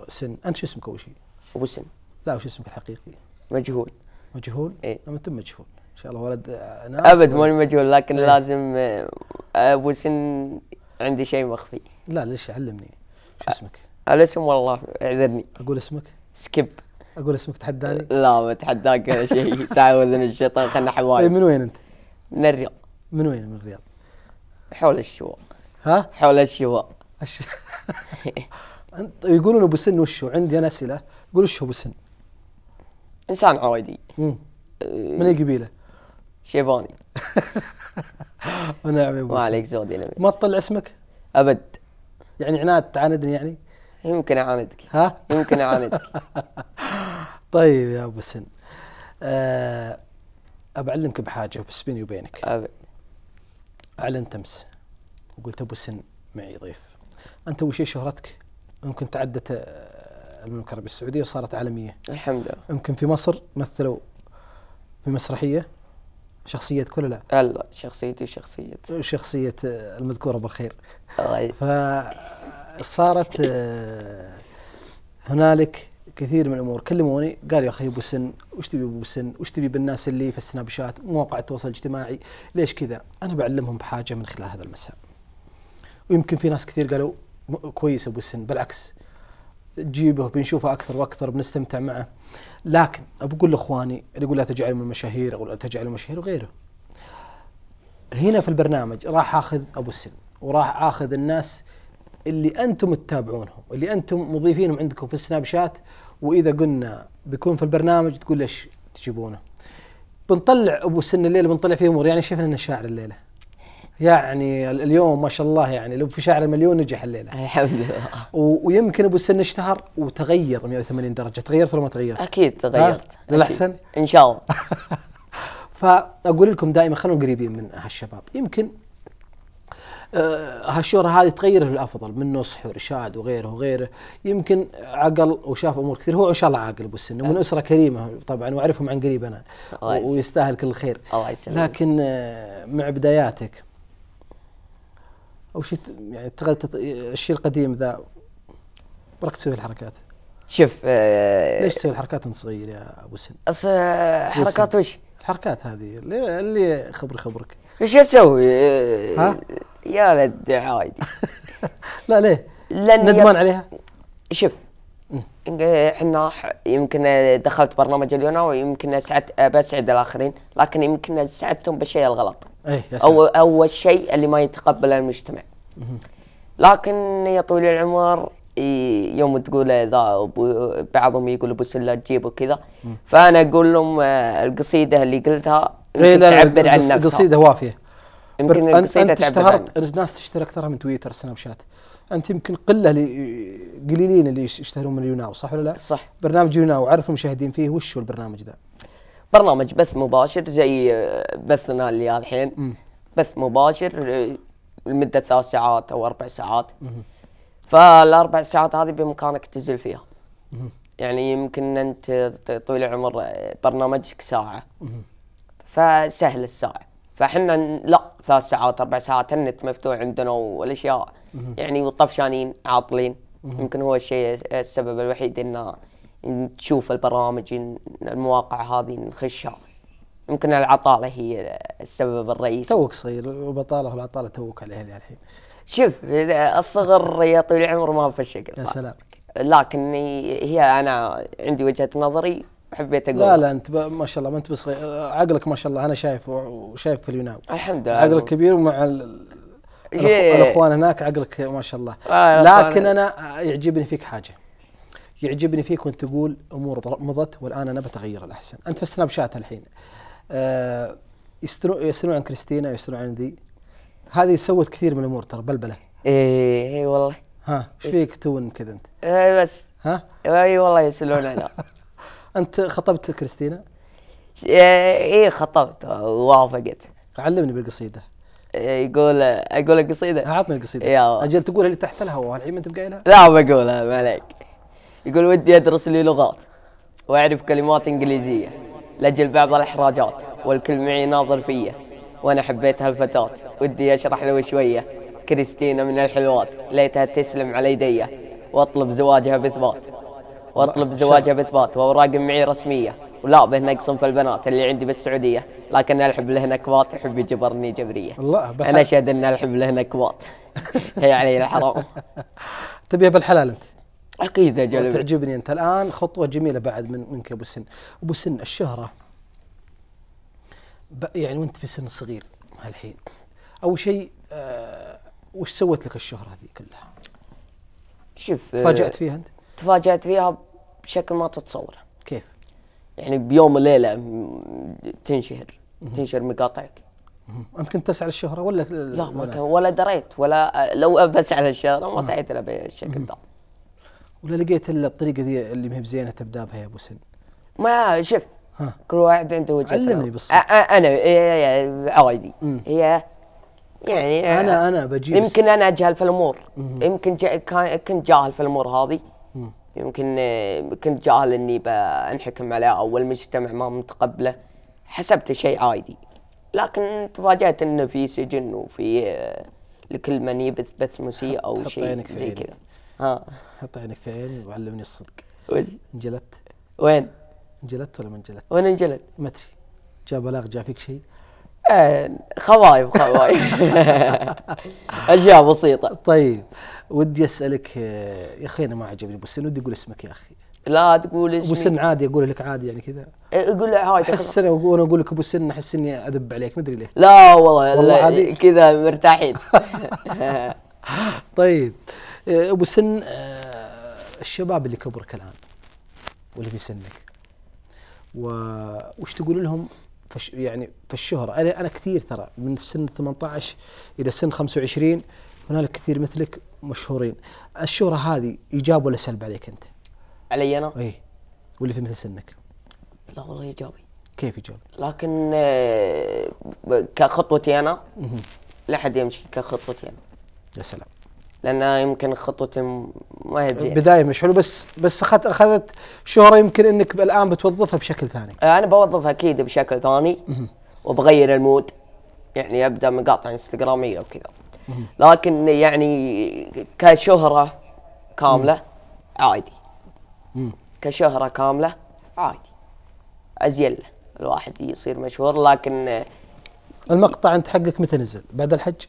سن انت شو اسمك اول شيء؟ ابو سن لا وش اسمك الحقيقي؟ مجهول مجهول؟ اي انت مجهول ان شاء الله ولد ناس ابد مو مجهول لكن ايه؟ لازم ابو سن عندي شيء مخفي لا ليش علمني شو اسمك؟ الاسم والله اعذرني اقول اسمك؟ سكيب اقول اسمك تحداني؟ لا بتحداك ولا شيء تعوذ من الشيطان خلنا حوالي طيب، من وين انت؟ من الرياض من وين من الرياض؟ حول الشواء ها؟ حول الشواء انت يقولون ابو سن وشو؟ عندي انا اسئله يقول وش ابو سن؟ انسان عادي من اي قبيله؟ شيباني ونعم يا ما عليك زود يا ما تطلع اسمك؟ ابد يعني عناد تعاندني يعني؟ يمكن اعاندك ها؟ يمكن اعاندك طيب يا ابو سن أه أعلمك بحاجه بس بيني وبينك ابد اعلنت امس وقلت ابو سن معي ضيف انت اول شيء شهرتك يمكن تعدت آه، المملكه العربيه السعوديه وصارت عالميه الحمد لله يمكن في مصر مثلوا في مسرحيه شخصيتك ولا لا؟ لا شخصيتي وشخصية شخصية المذكورة بالخير فصارت آه، هنالك كثير من الامور كلموني قالوا يا اخي ابو سن وش تبي ابو سن وش تبي بالناس اللي في السناب شات مواقع التواصل الاجتماعي ليش كذا انا بعلمهم بحاجه من خلال هذا المساء ويمكن في ناس كثير قالوا كويس ابو سن بالعكس تجيبه بنشوفه اكثر واكثر بنستمتع معه لكن بقول لاخواني اللي يقول لا تجعلوا من المشاهير او لا تجعلوا مشاهير وغيره هنا في البرنامج راح اخذ ابو السن وراح اخذ الناس اللي انتم تتابعونهم اللي انتم مضيفينهم عندكم في السناب شات واذا قلنا بيكون في البرنامج تقول ليش تجيبونه بنطلع ابو سن الليله بنطلع فيه امور يعني شفنا انه شاعر الليله يعني اليوم ما شاء الله يعني لو في شعر المليون نجح الليله الحمد لله ويمكن ابو السن اشتهر وتغير 180 درجه تغيرت ولا ما تغيرت؟ اكيد تغيرت للاحسن؟ ان شاء الله فاقول لكم دائما خلونا قريبين من هالشباب يمكن آه، هالشهرة هذه تغيره للأفضل من نصح وإرشاد وغيره وغيره يمكن عقل وشاف أمور كثير هو إن شاء الله عاقل أبو السن ومن آه. أسرة كريمة طبعا وأعرفهم عن قريب أنا ويستاهل كل خير لكن آه، مع بداياتك او شيء يعني تغيرت الشيء القديم ذا وراك تسوي الحركات شوف آه ليش تسوي الحركات وانت صغير يا ابو سن؟ اصل آه، حركات وش؟ الحركات هذه اللي, اللي خبر خبرك ايش اسوي؟ آه، ها؟ يا ولد عادي لا ليه؟ لأن ندمان عليها؟ شوف احنا يمكن دخلت برنامج اليونا ويمكن اسعد آه، بسعد الاخرين لكن يمكن اسعدتهم بالشيء الغلط أيه او او الشيء اللي ما يتقبله المجتمع لكن يا طويل العمر يوم تقول اذا بعضهم يقول ابو سله تجيب وكذا فانا اقول لهم آه، القصيده اللي قلتها إيه تعبر عن نفسها قصيده وافيه يمكن القصيده انت اشتهرت الناس تشترك اكثرها من تويتر سناب شات انت يمكن قله قليلين اللي يشتهرون من يوناو صح ولا لا؟ صح برنامج يوناو عرف المشاهدين فيه وش هو البرنامج ذا؟ برنامج بث مباشر زي آه، بثنا اللي الحين م. بث مباشر آه، لمده ثلاث ساعات او اربع ساعات م. فالاربع ساعات هذه بامكانك تنزل فيها م. يعني يمكن انت طويل العمر آه، برنامجك ساعه فسهل الساعه فاحنا لا ثلاث ساعات اربع ساعات النت مفتوح عندنا والاشياء يعني وطفشانين عاطلين يمكن هو الشيء السبب الوحيد ان نشوف البرامج المواقع هذه نخشها يمكن العطاله هي السبب الرئيسي توك صغير البطاله والعطاله توك عليها الحين شوف الصغر يا طويل العمر ما بفشق يا سلام لكن هي انا عندي وجهه نظري حبيت اقول لا لا انت ما شاء الله ما انت بصغير عقلك ما شاء الله انا شايف وشايف في اليونان الحمد لله عقلك كبير ومع ال... الاخوان هناك عقلك ما شاء الله آه، لكن انا يعجبني فيك حاجه يعجبني فيك وانت تقول امور مضت والان انا بتغير الاحسن انت في السناب شات الحين آه، يسترون يسالون عن كريستينا يسالون عن ذي هذه سوت كثير من الامور ترى بلبله ايه اي والله ها ايش فيك تون كذا انت؟ اي بس ها؟ اي والله يسالون عنها انت خطبت كريستينا؟ ايه, إيه، خطبت ووافقت علمني بالقصيده إيه، يقول اقول القصيده اعطني القصيده يلا اجل تقول اللي تحت الهواء الحين ما انت بقايلها لا بقولها ما عليك يقول ودي ادرس لي لغات واعرف كلمات انجليزيه لاجل بعض الاحراجات والكل معي ناظر فيا وانا حبيت هالفتاه ودي اشرح له شويه كريستينا من الحلوات ليتها تسلم على يديا واطلب زواجها باثبات واطلب زواجها باثبات واوراق معي رسميه ولا به نقص في البنات اللي عندي بالسعوديه لكن الحب له نكوات يحب يجبرني جبريه الله انا اشهد ان الحب لهنك هي يعني الحرام تبيها بالحلال انت اكيد اجل تعجبني انت الان خطوه جميله بعد من منك ابو سن ابو سن الشهره يعني وانت في سن صغير هالحين اول شيء أه وش سوت لك الشهره هذه كلها؟ شوف آه، تفاجات فيها انت؟ تفاجات فيها بشكل ما تتصوره كيف يعني بيوم وليله تنشهر تنشر مقاطعك انت كنت تسعى للشهره ولا لا ما كان ولا دريت ولا لو بسعى للشهره ما سعيت لها بالشكل ذا ولا لقيت الطريقه ذي اللي ما هي بزينه تبدا بها يا ابو سن ما شوف كل واحد عنده وجهه علمني بالصدق انا عوايدي هي يعني انا آه، انا بجيب يمكن انا اجهل في الامور يمكن كنت جاهل في الامور هذه يمكن آه، كنت جاهل اني بنحكم عليه او المجتمع ما متقبله حسبته شيء عادي لكن تفاجأت انه في سجن وفي آه، لكل من يبث بث مسيء او شيء زي كذا ها حط عينك في عيني وعلمني الصدق انجلت وين؟ انجلت ولا ما انجلت؟ وين انجلت؟ ما ادري جاء بلاغ جاء فيك شيء خوايب خوايب اشياء بسيطه طيب ودي اسالك يا اخي انا ما عجبني ابو سن ودي اقول اسمك يا اخي لا تقول اسمي ابو سن عادي اقول لك عادي يعني كذا اقول إيه، له هاي احس انا وانا اقول لك ابو سن احس اني ادب عليك ما ادري ليه لا والله والله عادي كذا مرتاحين طيب إيه، ابو سن آه، الشباب اللي كبرك الان واللي في سنك وش تقول لهم فش يعني في الشهرة أنا أنا كثير ترى من سن 18 إلى سن 25 هنالك كثير مثلك مشهورين الشهرة هذه إيجاب ولا سلب عليك أنت؟ علي أنا؟ إي واللي في مثل سنك لا والله إيجابي كيف إيجابي؟ لكن آه، كخطوتي أنا لا أحد يمشي كخطوتي أنا يا سلام لان يمكن خطوتي ما هي بدايه بدايه مش حلوه بس بس اخذت اخذت شهره يمكن انك الان بتوظفها بشكل ثاني انا بوظفها اكيد بشكل ثاني وبغير المود يعني ابدا مقاطع انستغراميه وكذا لكن يعني كشهره كامله عادي كشهره كامله عادي ازيل الواحد يصير مشهور لكن المقطع انت حقك متى نزل؟ بعد الحج؟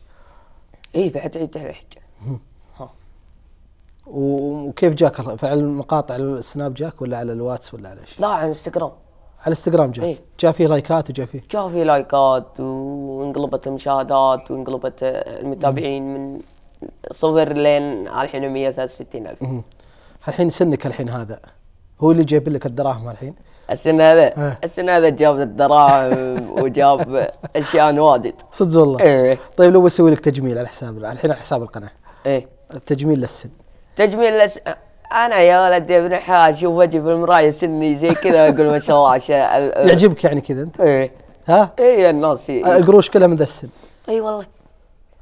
اي بعد عيد الحج وكيف جاك فعل المقاطع على السناب جاك ولا على الواتس ولا على ايش؟ لا على الانستغرام على الانستغرام جاك إيه؟ جاء فيه لايكات وجاء فيه جاء فيه لايكات وانقلبت المشاهدات وانقلبت المتابعين من صفر لين الحين 163 الف الحين سنك الحين هذا هو اللي جايب لك الدراهم الحين السن هذا إيه. السن هذا جاب الدراهم وجاب اشياء واجد صدق والله ايه طيب لو بسوي لك تجميل على حساب الحين على حساب القناه ايه تجميل للسن تجميل لس... انا يا ولد يا ابن الحلال اشوف وجهي في المرايه سني زي كذا اقول ما شاء الله عشان يعجبك يعني كذا انت؟ ايه ها؟ ايه الناس إيه. القروش كلها من ذا السن اي والله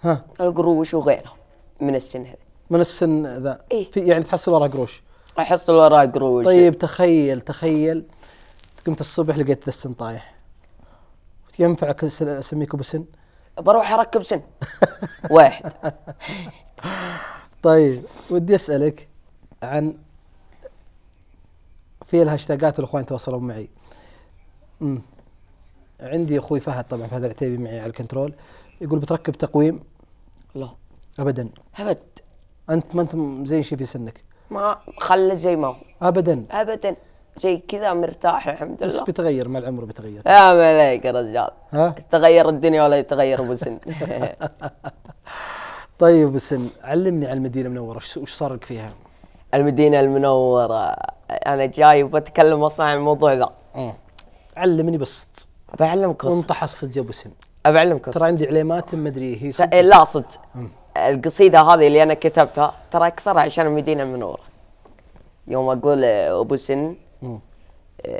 ها القروش وغيرها من السن هذا من السن ذا إيه؟ في يعني تحصل وراه قروش احصل وراه قروش طيب تخيل تخيل قمت الصبح لقيت ذا السن طايح ينفعك اسميك ابو سن؟ بروح اركب سن واحد طيب ودي اسالك عن في الهاشتاجات الاخوان تواصلوا معي امم عندي اخوي فهد طبعا فهد العتيبي معي على الكنترول يقول بتركب تقويم لا ابدا ابد انت ما انت زين شيء في سنك ما خله زي ما هو ابدا ابدا زي كذا مرتاح الحمد لله بس بيتغير مع العمر بيتغير يا ملايك يا رجال ها تغير الدنيا ولا يتغير ابو سن طيب بس علمني على المدينه المنوره وش صار لك فيها؟ المدينه المنوره انا جاي وبتكلم اصلا عن الموضوع ذا علمني بالصدق بعلمك قصه انطح الصدق يا ابو سن بعلمك قصه ترى عندي علامات ما ادري هي صدق لا صدق القصيده هذه اللي انا كتبتها ترى اكثرها عشان المدينه المنوره يوم اقول ابو سن آه،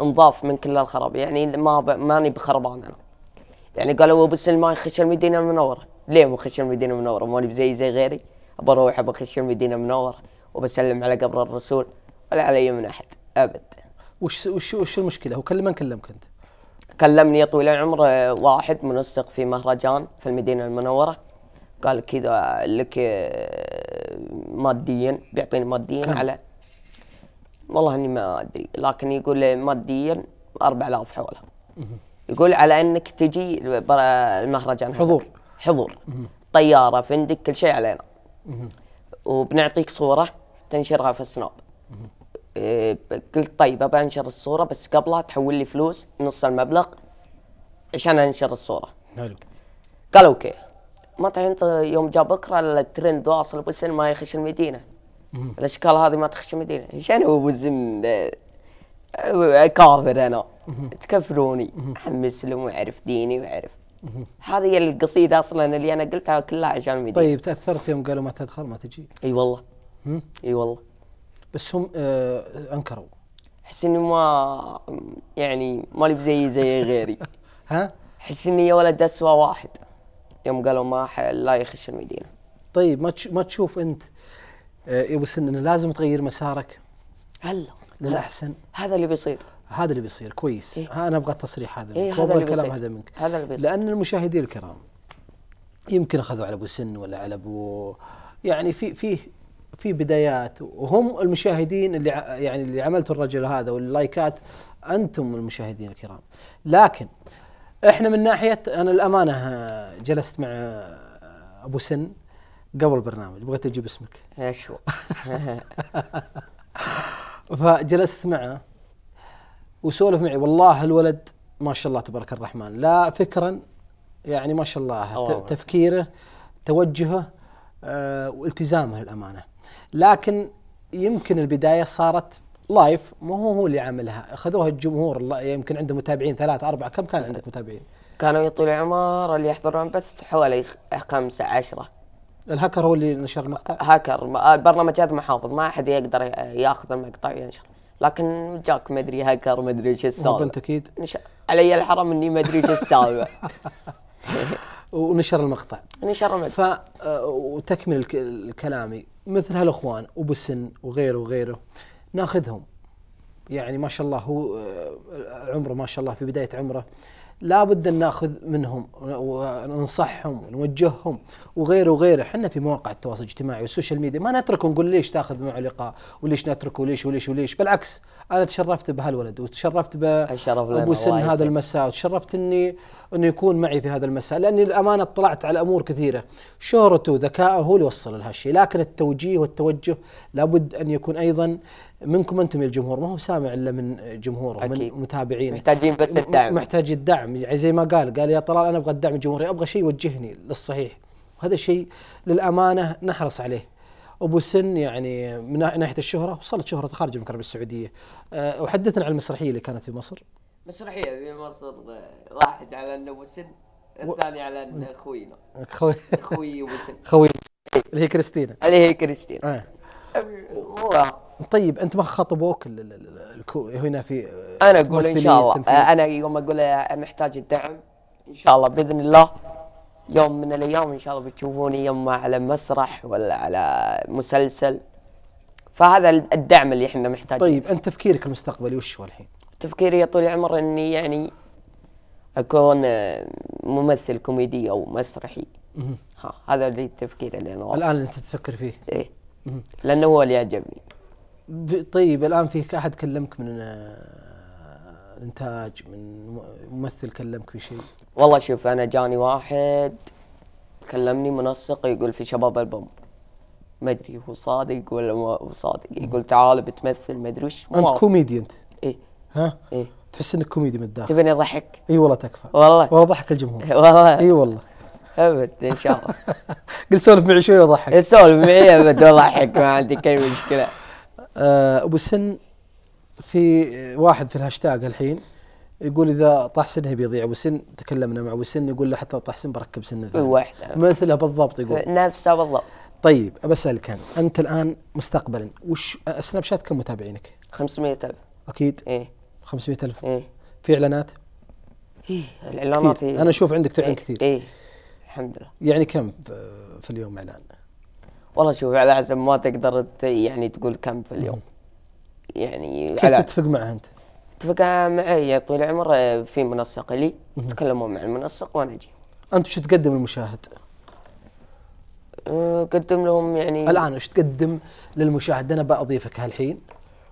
انضاف من كل الخراب يعني ما ماني بخربان انا يعني قالوا بس ما يخش المدينه المنوره ليه ما خش المدينه المنوره ماني بزي زي غيري بروح بخش المدينه المنوره وبسلم على قبر الرسول ولا علي من احد ابد وش وش وش المشكله هو كل من كلمك انت كلمني يا طويل العمر واحد منسق في مهرجان في المدينه المنوره قال كذا لك آه، ماديا بيعطيني ماديا على والله اني ما ادري لكن يقول ماديا 4000 حوله يقول على انك تجي المهرجان حضور حضور طياره فندق كل شيء علينا وبنعطيك صوره تنشرها في السناب إيه، قلت طيب ابى انشر الصوره بس قبلها تحول لي فلوس نص المبلغ عشان انشر الصوره حلو قال اوكي ما انت يوم جاء بكره الترند واصل بالسن ما يخش المدينه الاشكال هذه ما تخش المدينه شنو انا ابو كافر انا تكفروني عن مسلم وعرف ديني وعرف هذه القصيده اصلا اللي انا قلتها كلها عشان الميديا طيب تاثرت يوم قالوا ما تدخل ما تجي اي والله اي والله بس هم آه انكروا احس اني ما يعني ما لي زي غيري ها احس اني يا ولد اسوء واحد يوم قالوا ما لا يخش المدينه طيب ما ما تشوف انت آه، يا ابو سن انه لازم تغير مسارك هلا للاحسن هذا اللي بيصير هذا اللي بيصير كويس إيه؟ انا ابغى التصريح هذا منك إيه اللي الكلام بيصير. هذا منك هذا اللي بيصير لان المشاهدين الكرام يمكن اخذوا على ابو سن ولا على ابو يعني في في في بدايات وهم المشاهدين اللي يعني اللي عملتوا الرجل هذا واللايكات انتم المشاهدين الكرام لكن احنا من ناحيه انا الامانه جلست مع ابو سن قبل البرنامج بغيت اجيب اسمك ايش فجلست معه وسولف معي والله الولد ما شاء الله تبارك الرحمن لا فكرا يعني ما شاء الله تفكيره توجهه آه والتزامه للامانه لكن يمكن البدايه صارت لايف ما هو هو اللي عاملها اخذوها الجمهور الله يمكن عنده متابعين ثلاثة أربعة كم كان عندك متابعين؟ كانوا يطول عمر اللي يحضرون بث حوالي خمسة عشرة الهاكر هو اللي نشر المقطع هاكر آه، برنامج هذا محافظ ما احد يقدر ياخذ المقطع وينشر لكن جاك ما ادري هاكر ما ادري ايش السالفه بنت اكيد نش... علي الحرم اني ما ادري ايش السالفه ونشر المقطع نشر المقطع ف آه، وتكمل الكلامي مثل هالاخوان ابو سن وغيره وغيره ناخذهم يعني ما شاء الله هو آه، عمره ما شاء الله في بدايه عمره لابد ان ناخذ منهم وننصحهم ونوجههم وغيره وغيره، احنا في مواقع التواصل الاجتماعي والسوشيال ميديا ما نتركه ونقول ليش تاخذ معه لقاء وليش نتركه وليش وليش وليش، بالعكس انا تشرفت بهالولد وتشرفت بابو سن هذا المساء وتشرفت اني انه يكون معي في هذا المساء لاني للامانه اطلعت على امور كثيره، شهرته وذكائه هو اللي وصل لهالشيء، لكن التوجيه والتوجه لابد ان يكون ايضا منكم انتم يا الجمهور ما هو سامع الا من جمهوره أكيد. من متابعينه محتاجين بس الدعم محتاج الدعم يعني زي ما قال قال يا طلال انا ابغى الدعم الجمهوري ابغى شيء يوجهني للصحيح وهذا الشيء للامانه نحرص عليه ابو سن يعني من ناحيه الشهره وصلت شهرته خارج المملكه العربيه السعوديه أه وحدثنا عن المسرحيه اللي كانت في مصر مسرحيه في مصر آه، واحد على انه ابو سن الثاني على ان خوينا خوي خوي ابو سن خوي اللي هي كريستينا اللي هي كريستينا آه. طيب انت ما خاطبوك هنا في آه، انا اقول ان شاء الله آه، انا يوم اقول محتاج الدعم ان شاء الله باذن الله يوم من الايام ان شاء الله بتشوفوني يما على مسرح ولا على مسلسل فهذا الدعم اللي احنا محتاجينه طيب انت تفكيرك المستقبلي وش هو الحين؟ تفكيري يا طول العمر اني يعني اكون آه، ممثل كوميدي او مسرحي ها هذا اللي التفكير اللي انا الان انت تفكر فيه؟ ايه لانه هو اللي يعجبني طيب الان في احد كلمك من آه، الانتاج من ممثل كلمك في شيء؟ والله شوف انا جاني واحد كلمني منسق يقول في شباب البوم ما ادري هو صادق ولا مو صادق يقول تعال بتمثل ما ادري وش انت كوميدي انت؟ اي ها؟ اي تحس انك كوميدي من الداخل تبيني اضحك؟ اي والله تكفى والله والله ضحك الجمهور والله اي والله ابد ان شاء الله قل سولف معي شوي واضحك سولف معي ابد واضحك ما عندي اي مشكله آه، ابو السن في واحد في الهاشتاج الحين يقول اذا طاح سنه بيضيع يعني ابو سن تكلمنا مع ابو سن يقول له حتى لو طاح سن بركب سن واحده مثله بالضبط يقول نفسه بالضبط طيب بسالك انا انت الان مستقبلا وش سناب شات كم متابعينك؟ 500000 اكيد ايه 500000 ايه في اعلانات؟ ايه الاعلانات انا اشوف عندك تعلن إيه؟ كثير ايه الحمد لله يعني كم في اليوم اعلان؟ والله شوف على حسب ما تقدر يعني تقول كم في اليوم يعني كيف تتفق معه انت؟ اتفق معي يا طويل العمر آه، في منسق لي تكلموا مع المنسق وانا اجي انت شو تقدم للمشاهد؟ آه، قدم لهم يعني الان ايش تقدم للمشاهد؟ انا بضيفك هالحين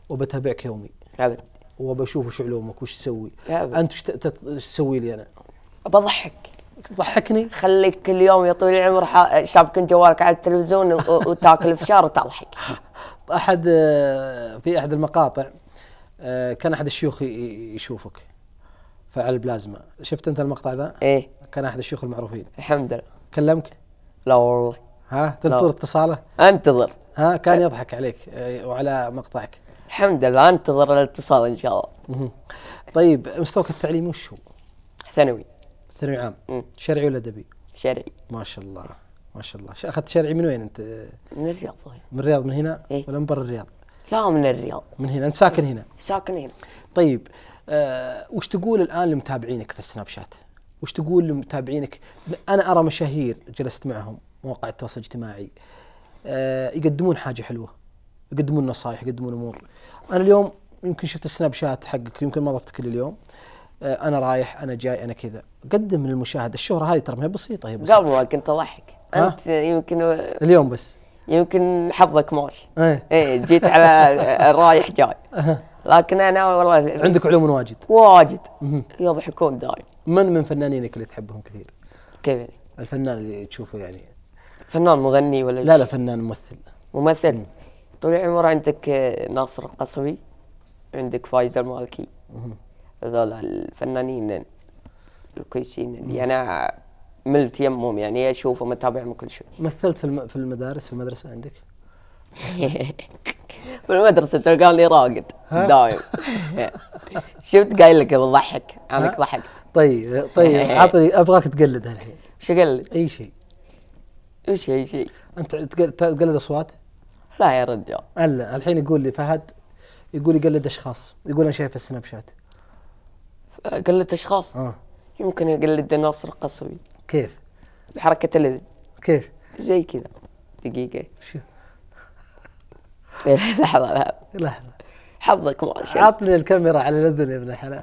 وبتابعك يومي ابد وبشوف وش علومك وش تسوي انت وش تسوي لي انا؟ بضحك تضحكني خليك كل يوم يا طويل العمر شابكن جوالك على التلفزيون وتاكل فشار وتضحك احد آه، في احد المقاطع آه، كان احد الشيوخ يشوفك فعل البلازما شفت انت المقطع ذا؟ ايه كان احد الشيوخ المعروفين الحمد لله كلمك؟ لا والله ها تنتظر اتصاله؟ انتظر ها كان يضحك عليك آه، وعلى مقطعك الحمد لله انتظر الاتصال ان شاء الله طيب مستواك التعليمي وش هو؟ ثانوي ثانوي عام شرعي ولا ادبي؟ شرعي ما شاء الله ما شاء الله اخذت شرعي من وين انت؟ من الرياض من الرياض من هنا؟ إيه؟ ولا من برا الرياض؟ لا من الرياض من هنا انت ساكن هنا؟ ساكن هنا طيب آه وش تقول الان لمتابعينك في السناب شات؟ وش تقول لمتابعينك؟ انا ارى مشاهير جلست معهم مواقع التواصل الاجتماعي آه يقدمون حاجه حلوه يقدمون نصائح يقدمون امور انا اليوم يمكن شفت السناب شات حقك يمكن ما ضفتك اليوم آه آه، انا رايح انا جاي انا كذا قدم للمشاهد الشهره هذه ترى ما هي بسيطه هي بسيطه قبل كنت اضحك انت يمكن اليوم بس يمكن حظك ماشي ايه, ايه جيت على رايح جاي لكن انا والله عندك علوم واجد واجد يضحكون دايم من من فنانينك اللي تحبهم كثير؟ كيف الفنان اللي تشوفه يعني فنان مغني ولا لا لا فنان ممثل ممثل طول عمر عندك آه، ناصر القصبي عندك فايز المالكي مم. هذول الفنانين الكويسين اللي انا ملت يمهم يعني اشوفهم اتابعهم كل شيء. مثلت في المدارس في المدرسه عندك؟ في المدرسه تلقاني راقد دايم شفت قايل لك بضحك عنك ضحك طيب طيب عطني ابغاك تقلد الحين شو اقلد؟ اي شيء شيء اي شيء؟ انت تقلد اصوات؟ لا يا رجال الا الحين يقول لي فهد يقول يقلد اشخاص يقول انا شايف السناب شات قله اشخاص اه يمكن يقلد ناصر القصبي كيف؟ بحركه الاذن كيف؟ زي كذا دقيقه شو إيه، لحظه لحظه لحظه حظك ما شاء عطني الكاميرا على الاذن يا ابن الحلال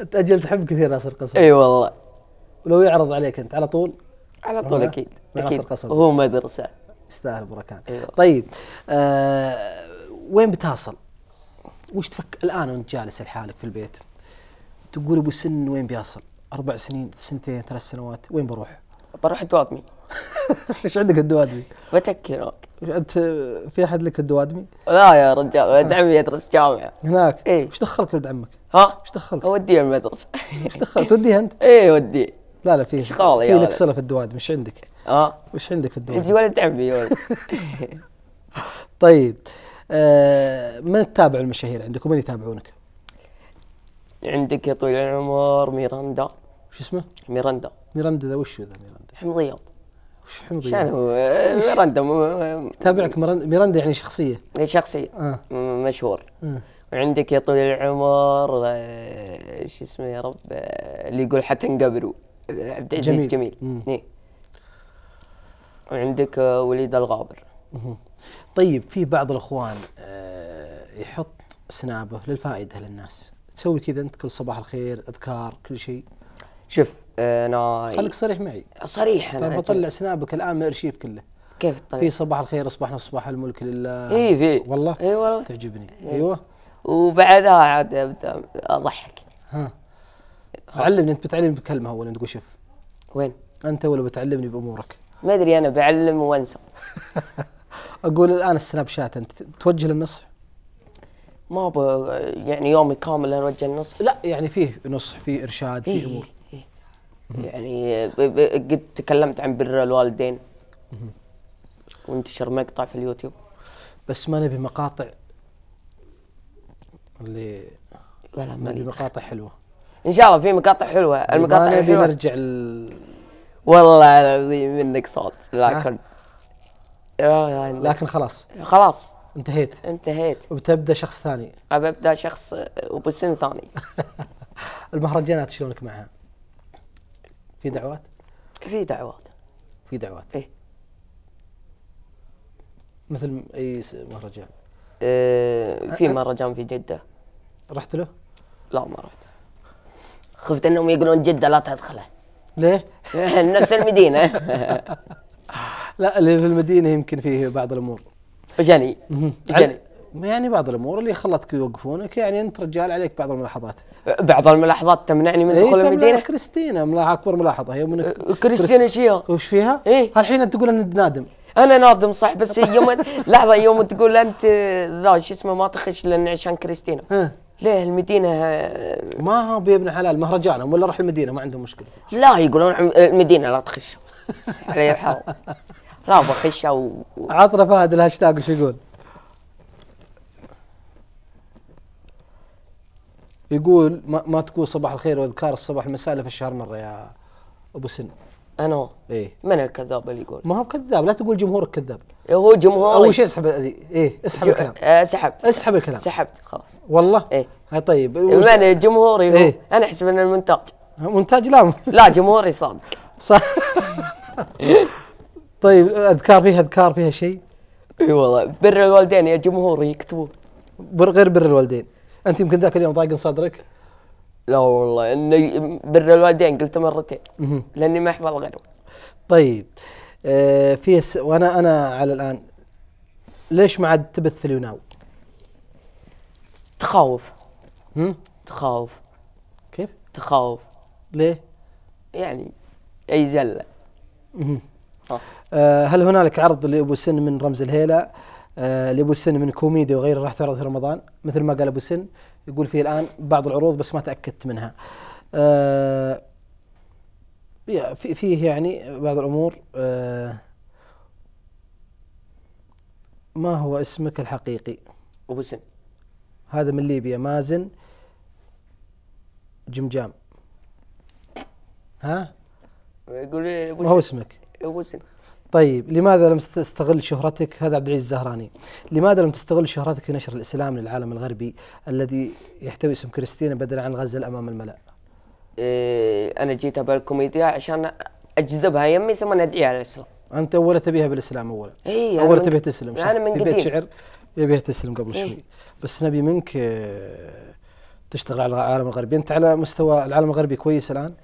انت اجل تحب كثير ناصر القصبي اي والله ولو يعرض عليك انت على طول على طول اكيد ناصر القصبي هو مدرسه يستاهل بركان أيوة. طيب آه وين بتصل وش تفكر الان وانت جالس لحالك في البيت تقول ابو السن وين بيصل؟ اربع سنين سنتين ثلاث سنوات وين بروح؟ بروح الدوادمي ايش عندك الدوادمي؟ فتك هناك انت في احد لك الدوادمي؟ لا يا رجال ولد آه. عمي يدرس جامعه هناك؟ اي ايش دخلك ولد عمك؟ ها؟ ايش دخلك؟ اوديه المدرسه ايش دخلك؟ توديه انت؟ اي وديه لا لا في اشغال في لك صله في الدوادمي ايش عندك؟ اه وش عندك في الدوادمي؟ عندي ولد عمي ولد طيب آه، من تتابع المشاهير عندك ومن يتابعونك؟ عندك يا طويل العمر ميراندا شو اسمه؟ ميراندا ميراندا ذا وش ذا ميراندا؟ حمضياض وش حمضياض؟ شنو ميراندا م... تابعك ميراندا يعني شخصية شخصية آه. مشهور آه. وعندك يا طويل العمر آه، شو اسمه يا رب آه، اللي يقول حتى نقبلوا عبد العزيز جميل, جميل. وعندك وليد الغابر مه. طيب في بعض الاخوان آه، يحط سنابه للفائده للناس تسوي كذا انت كل صباح الخير اذكار كل شيء شوف آه، انا خليك صريح معي صريح انا طيب، بطلع سنابك الان من الارشيف كله كيف تطلع؟ طيب؟ في صباح الخير اصبحنا صباح الملك لله اي في والله اي والله تعجبني إيه. ايوه وبعدها عاد اضحك ها علمني انت بتعلمني بكلمه اول تقول شوف وين؟ انت ولا بتعلمني بامورك؟ ما ادري انا بعلم وانسى اقول الان السناب شات انت توجه للنصح؟ ما ب... يعني يومي كامل اوجه النصح لا يعني فيه نصح فيه ارشاد فيه إيه امور إيه يعني قد تكلمت عن بر الوالدين وانتشر مقطع في اليوتيوب بس ما نبي مقاطع اللي ولا ما نبي مقاطع حلوه ان شاء الله في مقاطع حلوه المقاطع ما نبي نرجع ال... والله العظيم منك صوت لكن آه، يعني لكن خلاص خلاص انتهيت انتهيت وبتبدا شخص ثاني ابدا شخص وبسن ثاني المهرجانات شلونك معها؟ في دعوات؟ في دعوات في دعوات ايه مثل اي مهرجان؟ آه، في مهرجان في جده رحت له؟ لا ما رحت خفت انهم يقولون جده لا تدخله ليه؟ نفس المدينه لا اللي في المدينه يمكن فيه بعض الامور اجاني اجاني يعني بعض الامور اللي خلتك يوقفونك يعني انت رجال عليك بعض الملاحظات بعض الملاحظات تمنعني من دخول إيه المدينه كريستينا ملاحظة اكبر ملاحظه هي منك كريستينا ايش فيها؟ وش فيها؟ ايه الحين انت تقول اني نادم انا نادم صح بس يوم لحظه يوم تقول انت ذا شو اسمه ما تخش لان عشان كريستينا ليه المدينه ما هو ابن حلال مهرجانهم ولا روح المدينه ما عندهم مشكله لا يقولون المدينه لا تخش عليه الحال رابع خشه و عطنا فهد الهاشتاج وش يقول؟ يقول ما, ما تقول صباح الخير واذكار الصباح المساء في الشهر مره يا ابو سن انا ايه من الكذاب اللي يقول؟ ما هو كذاب لا تقول جمهورك كذاب إيه، هو جمهور اول شيء اسحب ايه اسحب الكلام آه، سحبت اسحب الكلام سحبت خلاص والله؟ ايه هاي آه، طيب إيه، من جمهوري إيه؟ انا احسب ان المونتاج المونتاج لا لا جمهوري صادق صح طيب اذكار فيها اذكار فيها شيء؟ اي والله بر الوالدين يا جمهور يكتبون بر غير بر الوالدين انت يمكن ذاك اليوم ضايق صدرك لا والله اني بر الوالدين قلت مرتين لاني ما احفظ غيره طيب آه في س... وانا انا على الان ليش ما عاد تبث في اليوناو؟ تخوف هم؟ تخوف كيف؟ تخوف ليه؟ يعني اي زله آه. آه هل هنالك عرض لابو سن من رمز الهيله آه لابو سن من كوميديا وغيره راح تعرض في رمضان مثل ما قال ابو سن يقول في الان بعض العروض بس ما تاكدت منها آه في فيه يعني بعض الامور آه ما هو اسمك الحقيقي ابو سن هذا من ليبيا مازن جمجام ها يقول ابو سن ما هو اسمك وزن طيب لماذا لم تستغل شهرتك هذا عبد العزيز الزهراني لماذا لم تستغل شهرتك في نشر الاسلام للعالم الغربي الذي يحتوي اسم كريستينا بدلا عن غزل امام الملا إيه انا جيتها بالكوميديا عشان اجذبها يمي ثم ادعيها للاسلام انت اول تبيها بالاسلام اولا اي اول تبيها تسلم صح انا من قديم بيت شعر يبيها تسلم قبل إيه؟ شوي بس نبي منك آه، تشتغل على العالم الغربي انت على مستوى العالم الغربي كويس الان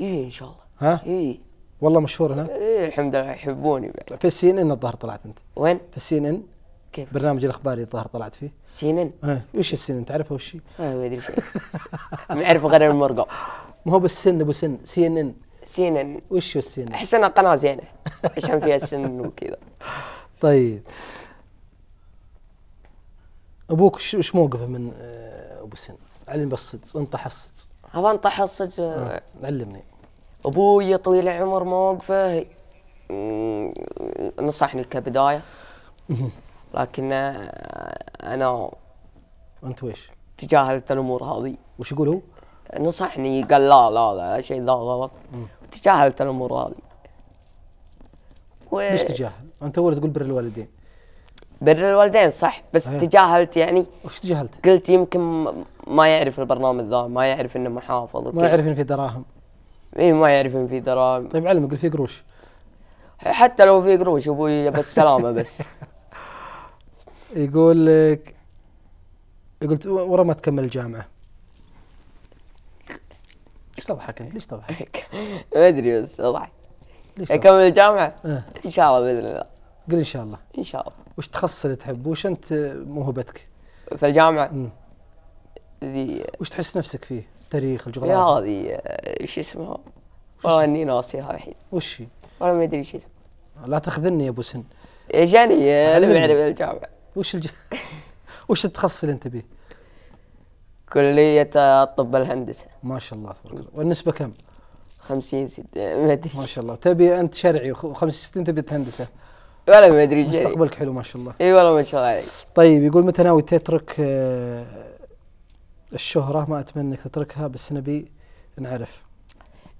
اي ان شاء الله ها اي والله مشهور هنا ايه الحمد لله يحبوني بعد طيب، في السي ان ان الظاهر طلعت انت وين؟ في السي ان ان كيف؟ برنامج الاخباري الظاهر طلعت فيه سي ان ان؟ ايه وش السي ان ان تعرفه وش؟ آه ما ادري ما اعرف غير المرقى ما هو بالسن ابو سن سي ان ان سي ان ان وش هو السي ان احس انها قناه زينه عشان فيها سن وكذا طيب ابوك وش موقفه من آه، ابو سن؟ علم بس انطح الصدق ابغى انطح الصدق آه، علمني ابوي طويل العمر موقفه نصحني كبدايه لكن آه، انا انت ويش؟ تجاهلت الامور هذه وش يقول هو؟ نصحني قال لا لا لا شيء ذا غلط تجاهلت الامور هذه و... ليش تجاهل؟ انت اول تقول بر الوالدين بر الوالدين صح بس هي. تجاهلت يعني وش تجاهلت؟ قلت يمكن ما يعرف البرنامج ذا ما يعرف انه محافظ ما يعرف انه في دراهم اي ما يعرف ان في دراهم طيب علم يقول في قروش حتى لو في قروش ابوي بس سلامه بس يقول لك يقول ورا ما تكمل الجامعه ايش تضحك انت؟ ليش تضحك؟ ما ادري بس اضحك ليش يعني تضحك؟ اكمل الجامعه؟ أه. ان شاء الله باذن الله قل ان شاء الله ان شاء الله وش تخصص اللي تحبه؟ وش انت موهبتك؟ في الجامعه؟ امم ذي وش تحس نفسك فيه؟ تاريخ الجغرافيا هذه ايش اسمها؟ والله اني ناسيها الحين وش هي؟ والله ما ادري ايش اسمها لا تاخذني يا ابو سن إيه، جاني علم علم الجامعه وش الج... وش التخصص اللي انت به؟ كلية الطب الهندسة ما شاء الله تبارك الله والنسبة كم؟ 50 60 ما ادري ما شاء الله تبي انت شرعي و 60 تبي الهندسة ولا ما ادري مستقبلك حلو ما شاء الله اي والله ما شاء الله عليك طيب يقول متى ناوي تترك آه، الشهرة ما أتمنى أنك تتركها بس نبي نعرف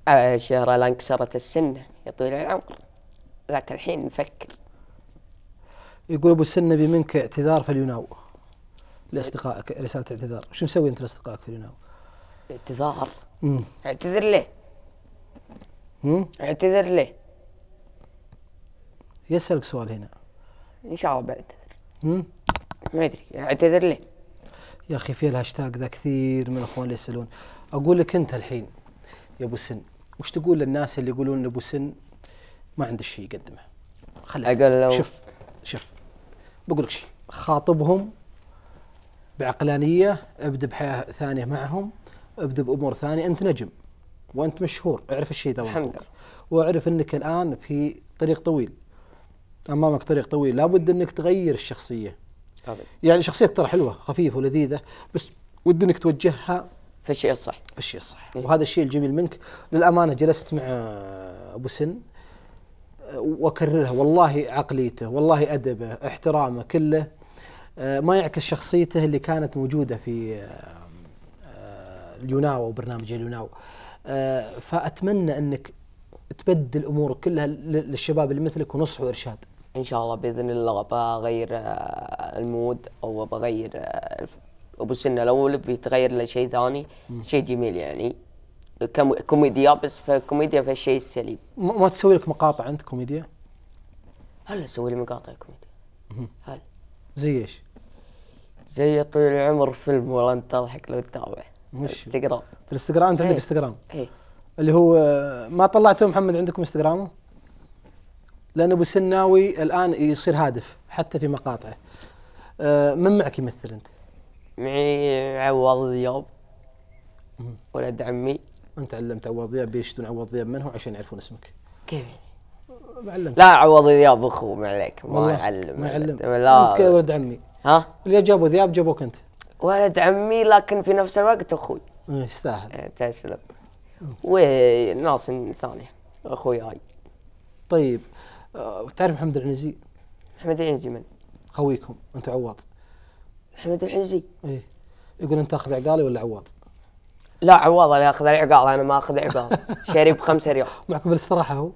أه، الشهرة لا انكسرت السنة يا طويل العمر ذاك الحين نفكر يقول أبو نبي منك اعتذار فليناو لأصدقائك رسالة اعتذار شو مسوي أنت لأصدقائك فليناو اعتذار مم. اعتذر ليه مم. اعتذر ليه يسألك سؤال هنا إن شاء الله بعتذر ما أدري اعتذر ليه يا اخي في الهاشتاج ذا كثير من الاخوان اللي يسالون اقول لك انت الحين يا ابو سن وش تقول للناس اللي يقولون ابو سن ما عنده شيء يقدمه خليك اقل لو شوف شوف بقول لك شيء خاطبهم بعقلانيه ابدا بحياه ثانيه معهم ابدا بامور ثانيه انت نجم وانت مشهور اعرف الشيء ذا الحمد لله واعرف انك الان في طريق طويل امامك طريق طويل لابد انك تغير الشخصيه يعني شخصية ترى حلوة خفيفة ولذيذة بس ود انك توجهها في الشيء الصح في الشيء الصح إيه؟ وهذا الشيء الجميل منك للأمانة جلست مع أبو سن واكررها والله عقليته والله ادبه احترامه كله آه، ما يعكس شخصيته اللي كانت موجوده في آه، اليوناو وبرنامج اليوناو آه، فاتمنى انك تبدل امورك كلها للشباب اللي مثلك ونصح وارشاد ان شاء الله باذن الله بغير آه، المود او بغير آه، ابو سنه الاول بيتغير لشيء ثاني شيء جميل يعني كوميديا بس فالكوميديا في الشيء السليم ما تسوي لك مقاطع انت كوميديا؟ هلا اسوي لي مقاطع كوميديا هلا زي ايش؟ زي طول العمر فيلم ولا انت تضحك لو تتابع انستغرام في الانستغرام انت عندك إيه. انستغرام؟ اي اللي هو آه، ما طلعته محمد عندكم انستغرامه؟ لان ابو سناوي الان يصير هادف حتى في مقاطعه آه، من معك يمثل انت؟ معي عوض ذياب ولد عمي انت علمت عوض ذياب بيشدون عوض ذياب من هو عشان يعرفون اسمك كيف لا عوض ذياب اخو ما عليك ما يعلم ما يعلم لا انت ولد عمي ها اللي جابوا ذياب جابوك انت ولد عمي لكن في نفس الوقت اخوي إيه، يستاهل إيه، تسلم وناس ثانيه اخوي هاي طيب آه، تعرف محمد العنزي؟ محمد العنزي من؟ خويكم انت عواض محمد العنزي ايه يقول انت اخذ عقالي ولا عواض؟ لا عواض اللي اخذ العقال انا ما اخذ عقال شاري بخمسة ريال معكم بالاستراحه هو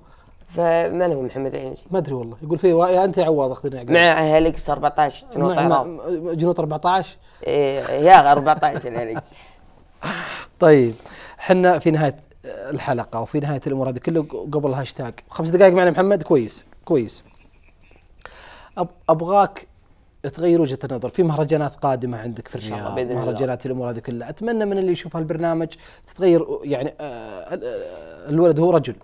فمن هو محمد العنزي؟ ما ادري والله يقول في و... يا انت يا عواض اخذني عقال مع هيليكس 14 جنوط مع... جنوط 14 ايه يا 14 الهليكس طيب احنا في نهايه الحلقه وفي نهايه الامور هذه كله قبل الهاشتاج خمس دقائق معنا محمد كويس كويس ابغاك تغير وجهه النظر في مهرجانات قادمه عندك في الرياض باذن الله مهرجانات الامور هذه كلها اتمنى من اللي يشوف هالبرنامج تتغير يعني آه، آه، الولد هو رجل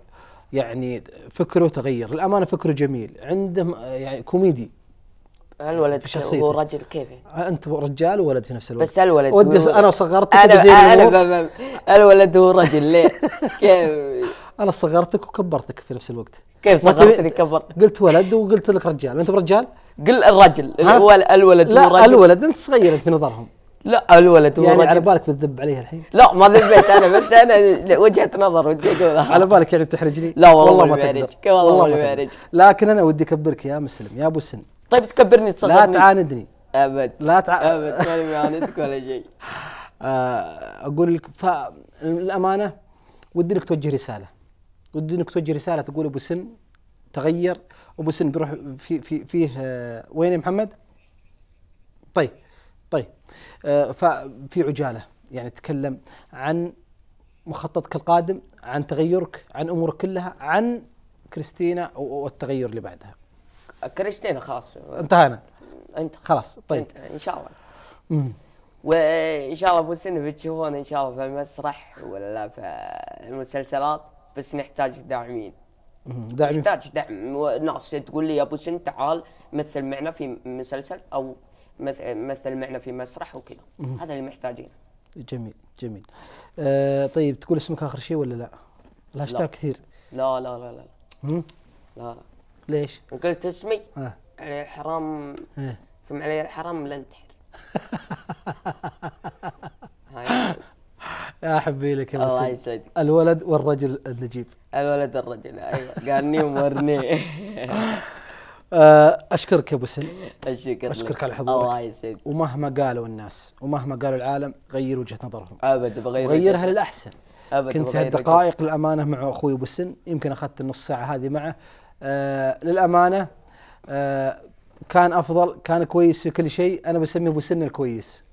يعني فكره تغير الامانه فكره جميل عنده آه، يعني كوميدي الولد هو رجل كيف انت رجال وولد في نفس الوقت بس الولد ودي انا صغرتك انا انا, أنا الولد هو رجل ليه كيف انا صغرتك وكبرتك في نفس الوقت كيف صغرت لي كبر قلت ولد وقلت لك رجال انت برجال قل الرجل الولد لا والرجل. الولد انت صغير انت في نظرهم لا الولد يعني على بالك بتذب عليها الحين لا ما ذبيت انا بس انا وجهه نظر ودي اقولها على بالك يعني بتحرجني لا والله, والله ما تقدر والله, والله ما تقدر لكن انا ودي اكبرك يا مسلم يا ابو سن طيب تكبرني تصغرني لا تعاندني ابد لا تع... ابد ما يعاندك ولا شيء آه، اقول لك فالامانه ودي انك توجه رساله ودي انك توجه رساله تقول ابو سن تغير ابو سن بيروح في في فيه آه، وين يا محمد؟ طيب طيب آه، ففي عجاله يعني تكلم عن مخططك القادم عن تغيرك عن امورك كلها عن كريستينا والتغير اللي بعدها كريستينا خلاص انتهينا انت خلاص طيب انت ان شاء الله امم وان شاء الله ابو سن بتشوفون ان شاء الله في المسرح ولا في المسلسلات بس نحتاج داعمين داعمين نحتاج دعم ناس تقول لي يا ابو سن تعال مثل معنا في مسلسل او مثل معنا في مسرح وكذا هذا اللي محتاجينه جميل جميل آه طيب تقول اسمك اخر شيء ولا لا؟ الهاشتاج كثير لا لا لا لا لا لا لا ليش؟ قلت اسمي آه. علي الحرام آه. ثم علي الحرام لا انتحر يا حبي لك يا الله يسعدك الولد والرجل النجيب الولد الرجل ايوه قالني ومرني آه، اشكرك يا ابو سن اشكرك اشكرك على حضورك الله يسعدك ومهما قالوا الناس ومهما قالوا العالم غير وجهه نظرهم ابد بغير غيرها للاحسن أبد كنت في هالدقائق للامانه مع اخوي ابو سن يمكن اخذت النص ساعه هذه معه آه للامانه آه كان افضل كان كويس في كل شيء انا بسميه ابو سن الكويس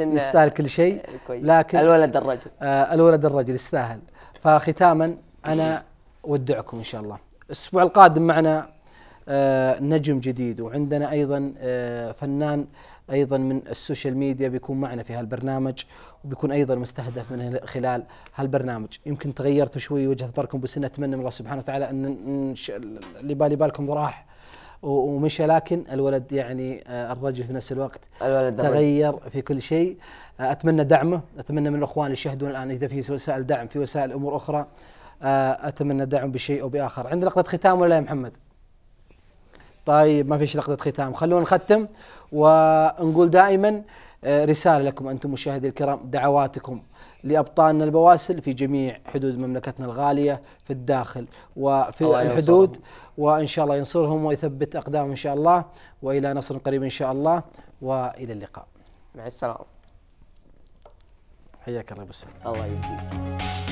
يستاهل كل شيء آه، لكن الولد الرجل آه الولد الرجل يستاهل فختاما انا اودعكم ان شاء الله الاسبوع القادم معنا آه نجم جديد وعندنا ايضا آه فنان ايضا من السوشيال ميديا بيكون معنا في هالبرنامج وبيكون ايضا مستهدف من خلال هالبرنامج يمكن تغيرت شوي وجهه نظركم بس اتمنى من الله سبحانه وتعالى ان اللي بالي بالكم راح ومشى لكن الولد يعني آه، الرجل في نفس الوقت الولد تغير دمج. في كل شيء آه، اتمنى دعمه اتمنى من الاخوان اللي يشاهدون الان اذا في وسائل دعم في وسائل امور اخرى آه، اتمنى دعم بشيء او باخر عندنا لقطه ختام ولا يا محمد طيب ما فيش لقطه ختام خلونا نختم ونقول دائما رساله لكم انتم مشاهدي الكرام دعواتكم لابطالنا البواسل في جميع حدود مملكتنا الغاليه في الداخل وفي الحدود وان شاء الله ينصرهم ويثبت اقدامهم ان شاء الله والى نصر قريب ان شاء الله والى اللقاء. مع السلامه. حياك الله ابو الله يبقيك.